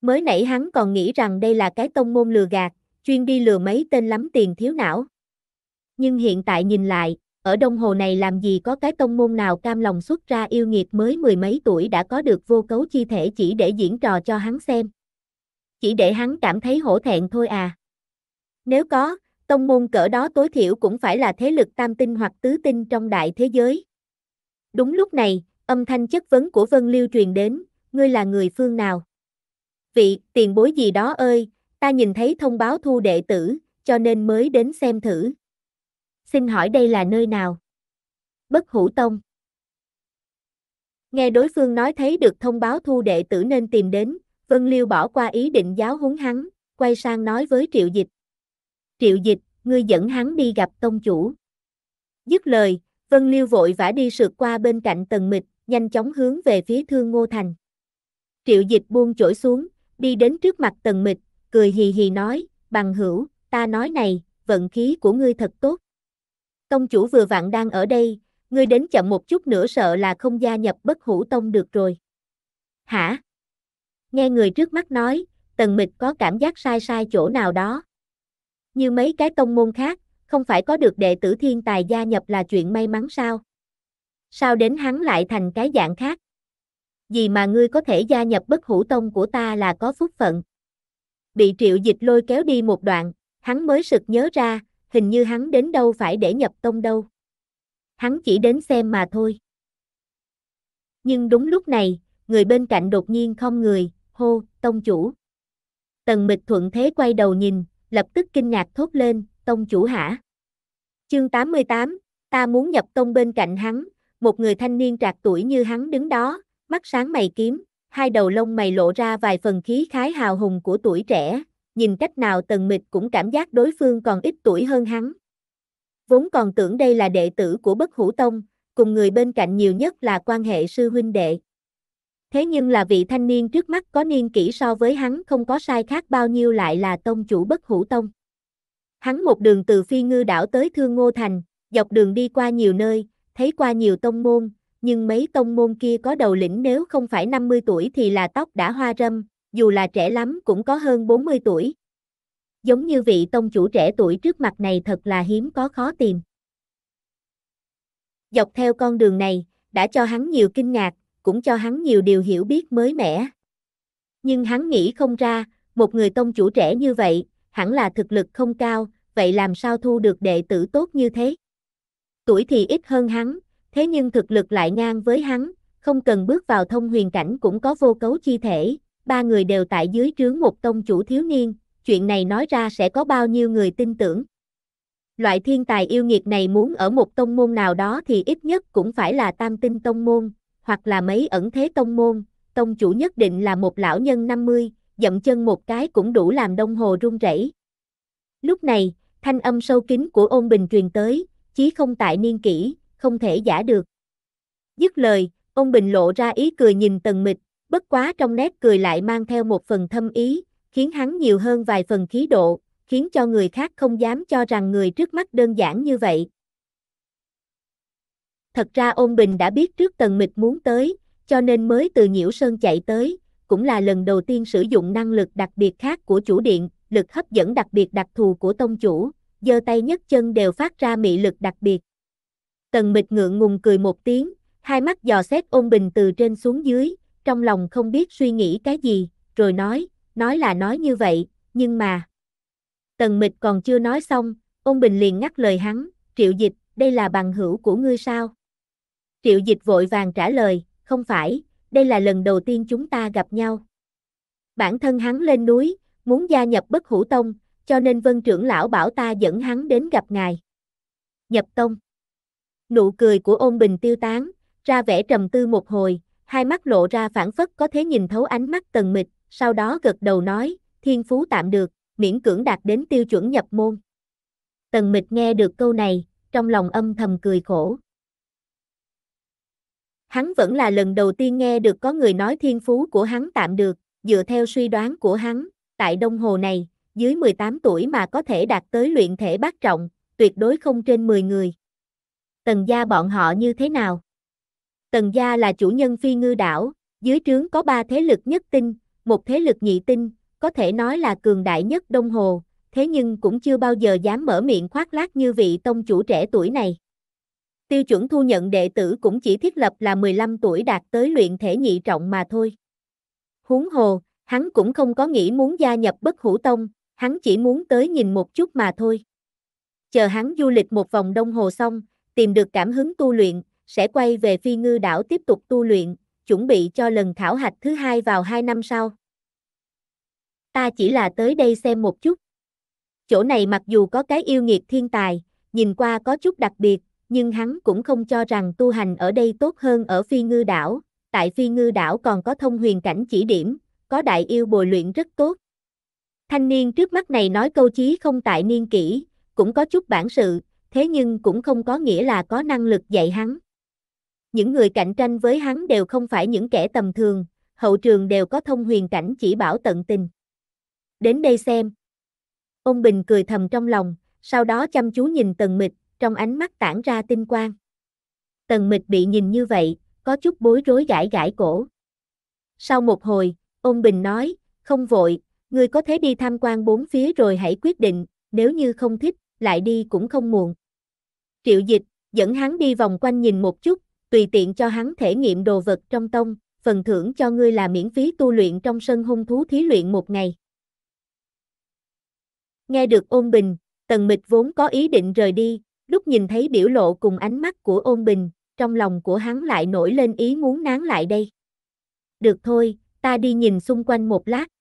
Mới nãy hắn còn nghĩ rằng đây là cái tông môn lừa gạt, chuyên đi lừa mấy tên lắm tiền thiếu não. Nhưng hiện tại nhìn lại, ở đông hồ này làm gì có cái tông môn nào cam lòng xuất ra yêu nghiệt mới mười mấy tuổi đã có được vô cấu chi thể chỉ để diễn trò cho hắn xem. Chỉ để hắn cảm thấy hổ thẹn thôi à. Nếu có, tông môn cỡ đó tối thiểu cũng phải là thế lực tam tinh hoặc tứ tinh trong đại thế giới. Đúng lúc này, âm thanh chất vấn của Vân Liêu truyền đến, ngươi là người phương nào? Vị, tiền bối gì đó ơi, ta nhìn thấy thông báo thu đệ tử, cho nên mới đến xem thử. Xin hỏi đây là nơi nào? Bất hủ tông. Nghe đối phương nói thấy được thông báo thu đệ tử nên tìm đến, Vân Liêu bỏ qua ý định giáo huấn hắn, quay sang nói với Triệu Dịch. Triệu Dịch, ngươi dẫn hắn đi gặp tông chủ. Dứt lời, Vân Liêu vội vã đi sượt qua bên cạnh tần mịch, nhanh chóng hướng về phía thương Ngô Thành. Triệu dịch buông chổi xuống, đi đến trước mặt tần mịch, cười hì hì nói, bằng hữu, ta nói này, vận khí của ngươi thật tốt. Công chủ vừa vặn đang ở đây, ngươi đến chậm một chút nữa sợ là không gia nhập bất hủ tông được rồi. Hả? Nghe người trước mắt nói, tần mịch có cảm giác sai sai chỗ nào đó. Như mấy cái tông môn khác, không phải có được đệ tử thiên tài gia nhập là chuyện may mắn sao? Sao đến hắn lại thành cái dạng khác? Gì mà ngươi có thể gia nhập bất hủ tông của ta là có phúc phận. Bị triệu dịch lôi kéo đi một đoạn, hắn mới sực nhớ ra, hình như hắn đến đâu phải để nhập tông đâu. Hắn chỉ đến xem mà thôi. Nhưng đúng lúc này, người bên cạnh đột nhiên không người, hô, tông chủ. Tần mịch thuận thế quay đầu nhìn, lập tức kinh ngạc thốt lên, tông chủ hả? Chương 88, ta muốn nhập tông bên cạnh hắn, một người thanh niên trạc tuổi như hắn đứng đó, mắt sáng mày kiếm, hai đầu lông mày lộ ra vài phần khí khái hào hùng của tuổi trẻ, nhìn cách nào tần mịch cũng cảm giác đối phương còn ít tuổi hơn hắn. Vốn còn tưởng đây là đệ tử của bất hủ tông, cùng người bên cạnh nhiều nhất là quan hệ sư huynh đệ. Thế nhưng là vị thanh niên trước mắt có niên kỷ so với hắn không có sai khác bao nhiêu lại là tông chủ bất hủ tông. Hắn một đường từ phi ngư đảo tới Thương Ngô Thành, dọc đường đi qua nhiều nơi, thấy qua nhiều tông môn, nhưng mấy tông môn kia có đầu lĩnh nếu không phải 50 tuổi thì là tóc đã hoa râm, dù là trẻ lắm cũng có hơn 40 tuổi. Giống như vị tông chủ trẻ tuổi trước mặt này thật là hiếm có khó tìm. Dọc theo con đường này, đã cho hắn nhiều kinh ngạc, cũng cho hắn nhiều điều hiểu biết mới mẻ. Nhưng hắn nghĩ không ra, một người tông chủ trẻ như vậy, hẳn là thực lực không cao, vậy làm sao thu được đệ tử tốt như thế? Tuổi thì ít hơn hắn, thế nhưng thực lực lại ngang với hắn, không cần bước vào thông huyền cảnh cũng có vô cấu chi thể, ba người đều tại dưới trướng một tông chủ thiếu niên, chuyện này nói ra sẽ có bao nhiêu người tin tưởng. Loại thiên tài yêu nghiệt này muốn ở một tông môn nào đó thì ít nhất cũng phải là tam tinh tông môn, hoặc là mấy ẩn thế tông môn, tông chủ nhất định là một lão nhân 50, dậm chân một cái cũng đủ làm đông hồ rung rẩy. Lúc này, thanh âm sâu kín của ôn bình truyền tới, chí không tại niên kỷ, không thể giả được. Dứt lời, ôn bình lộ ra ý cười nhìn tần mịch, bất quá trong nét cười lại mang theo một phần thâm ý, khiến hắn nhiều hơn vài phần khí độ, khiến cho người khác không dám cho rằng người trước mắt đơn giản như vậy. Thật ra ôn bình đã biết trước tần mịch muốn tới, cho nên mới từ nhiễu sơn chạy tới, cũng là lần đầu tiên sử dụng năng lực đặc biệt khác của chủ điện, lực hấp dẫn đặc biệt đặc thù của tông chủ giơ tay nhấc chân đều phát ra mị lực đặc biệt. Tần mịch ngượng ngùng cười một tiếng, hai mắt dò xét ôn bình từ trên xuống dưới, trong lòng không biết suy nghĩ cái gì, rồi nói, nói là nói như vậy, nhưng mà... Tần mịch còn chưa nói xong, ôn bình liền ngắt lời hắn, triệu dịch, đây là bằng hữu của ngươi sao? Triệu dịch vội vàng trả lời, không phải, đây là lần đầu tiên chúng ta gặp nhau. Bản thân hắn lên núi, muốn gia nhập bất hủ tông, cho nên vân trưởng lão bảo ta dẫn hắn đến gặp ngài. Nhập tông. Nụ cười của ôn bình tiêu tán, ra vẻ trầm tư một hồi, hai mắt lộ ra phản phất có thế nhìn thấu ánh mắt tần mịch, sau đó gật đầu nói, thiên phú tạm được, miễn cưỡng đạt đến tiêu chuẩn nhập môn. Tần mịch nghe được câu này, trong lòng âm thầm cười khổ. Hắn vẫn là lần đầu tiên nghe được có người nói thiên phú của hắn tạm được, dựa theo suy đoán của hắn, tại đông hồ này, dưới 18 tuổi mà có thể đạt tới luyện thể bát trọng, tuyệt đối không trên 10 người. Tần gia bọn họ như thế nào? Tần gia là chủ nhân phi ngư đảo, dưới trướng có ba thế lực nhất tinh, một thế lực nhị tinh, có thể nói là cường đại nhất Đông Hồ, thế nhưng cũng chưa bao giờ dám mở miệng khoác lác như vị tông chủ trẻ tuổi này. Tiêu chuẩn thu nhận đệ tử cũng chỉ thiết lập là 15 tuổi đạt tới luyện thể nhị trọng mà thôi. Huống hồ, hắn cũng không có nghĩ muốn gia nhập bất hủ tông, hắn chỉ muốn tới nhìn một chút mà thôi. Chờ hắn du lịch một vòng đông hồ xong, tìm được cảm hứng tu luyện, sẽ quay về phi ngư đảo tiếp tục tu luyện, chuẩn bị cho lần khảo hạch thứ hai vào hai năm sau. Ta chỉ là tới đây xem một chút. Chỗ này mặc dù có cái yêu nghiệt thiên tài, nhìn qua có chút đặc biệt, nhưng hắn cũng không cho rằng tu hành ở đây tốt hơn ở phi ngư đảo. Tại phi ngư đảo còn có thông huyền cảnh chỉ điểm, có đại yêu bồi luyện rất tốt, Thanh niên trước mắt này nói câu chí không tại niên kỷ, cũng có chút bản sự, thế nhưng cũng không có nghĩa là có năng lực dạy hắn. Những người cạnh tranh với hắn đều không phải những kẻ tầm thường, hậu trường đều có thông huyền cảnh chỉ bảo tận tình. Đến đây xem. Ông Bình cười thầm trong lòng, sau đó chăm chú nhìn Tần Mịch, trong ánh mắt tản ra tinh quang. Tần Mịch bị nhìn như vậy, có chút bối rối gãi gãi cổ. Sau một hồi, ông Bình nói, không vội, Ngươi có thể đi tham quan bốn phía rồi hãy quyết định, nếu như không thích, lại đi cũng không muộn. Triệu dịch, dẫn hắn đi vòng quanh nhìn một chút, tùy tiện cho hắn thể nghiệm đồ vật trong tông, phần thưởng cho ngươi là miễn phí tu luyện trong sân hung thú thí luyện một ngày. Nghe được ôn bình, tần mịch vốn có ý định rời đi, lúc nhìn thấy biểu lộ cùng ánh mắt của ôn bình, trong lòng của hắn lại nổi lên ý muốn nán lại đây. Được thôi, ta đi nhìn xung quanh một lát.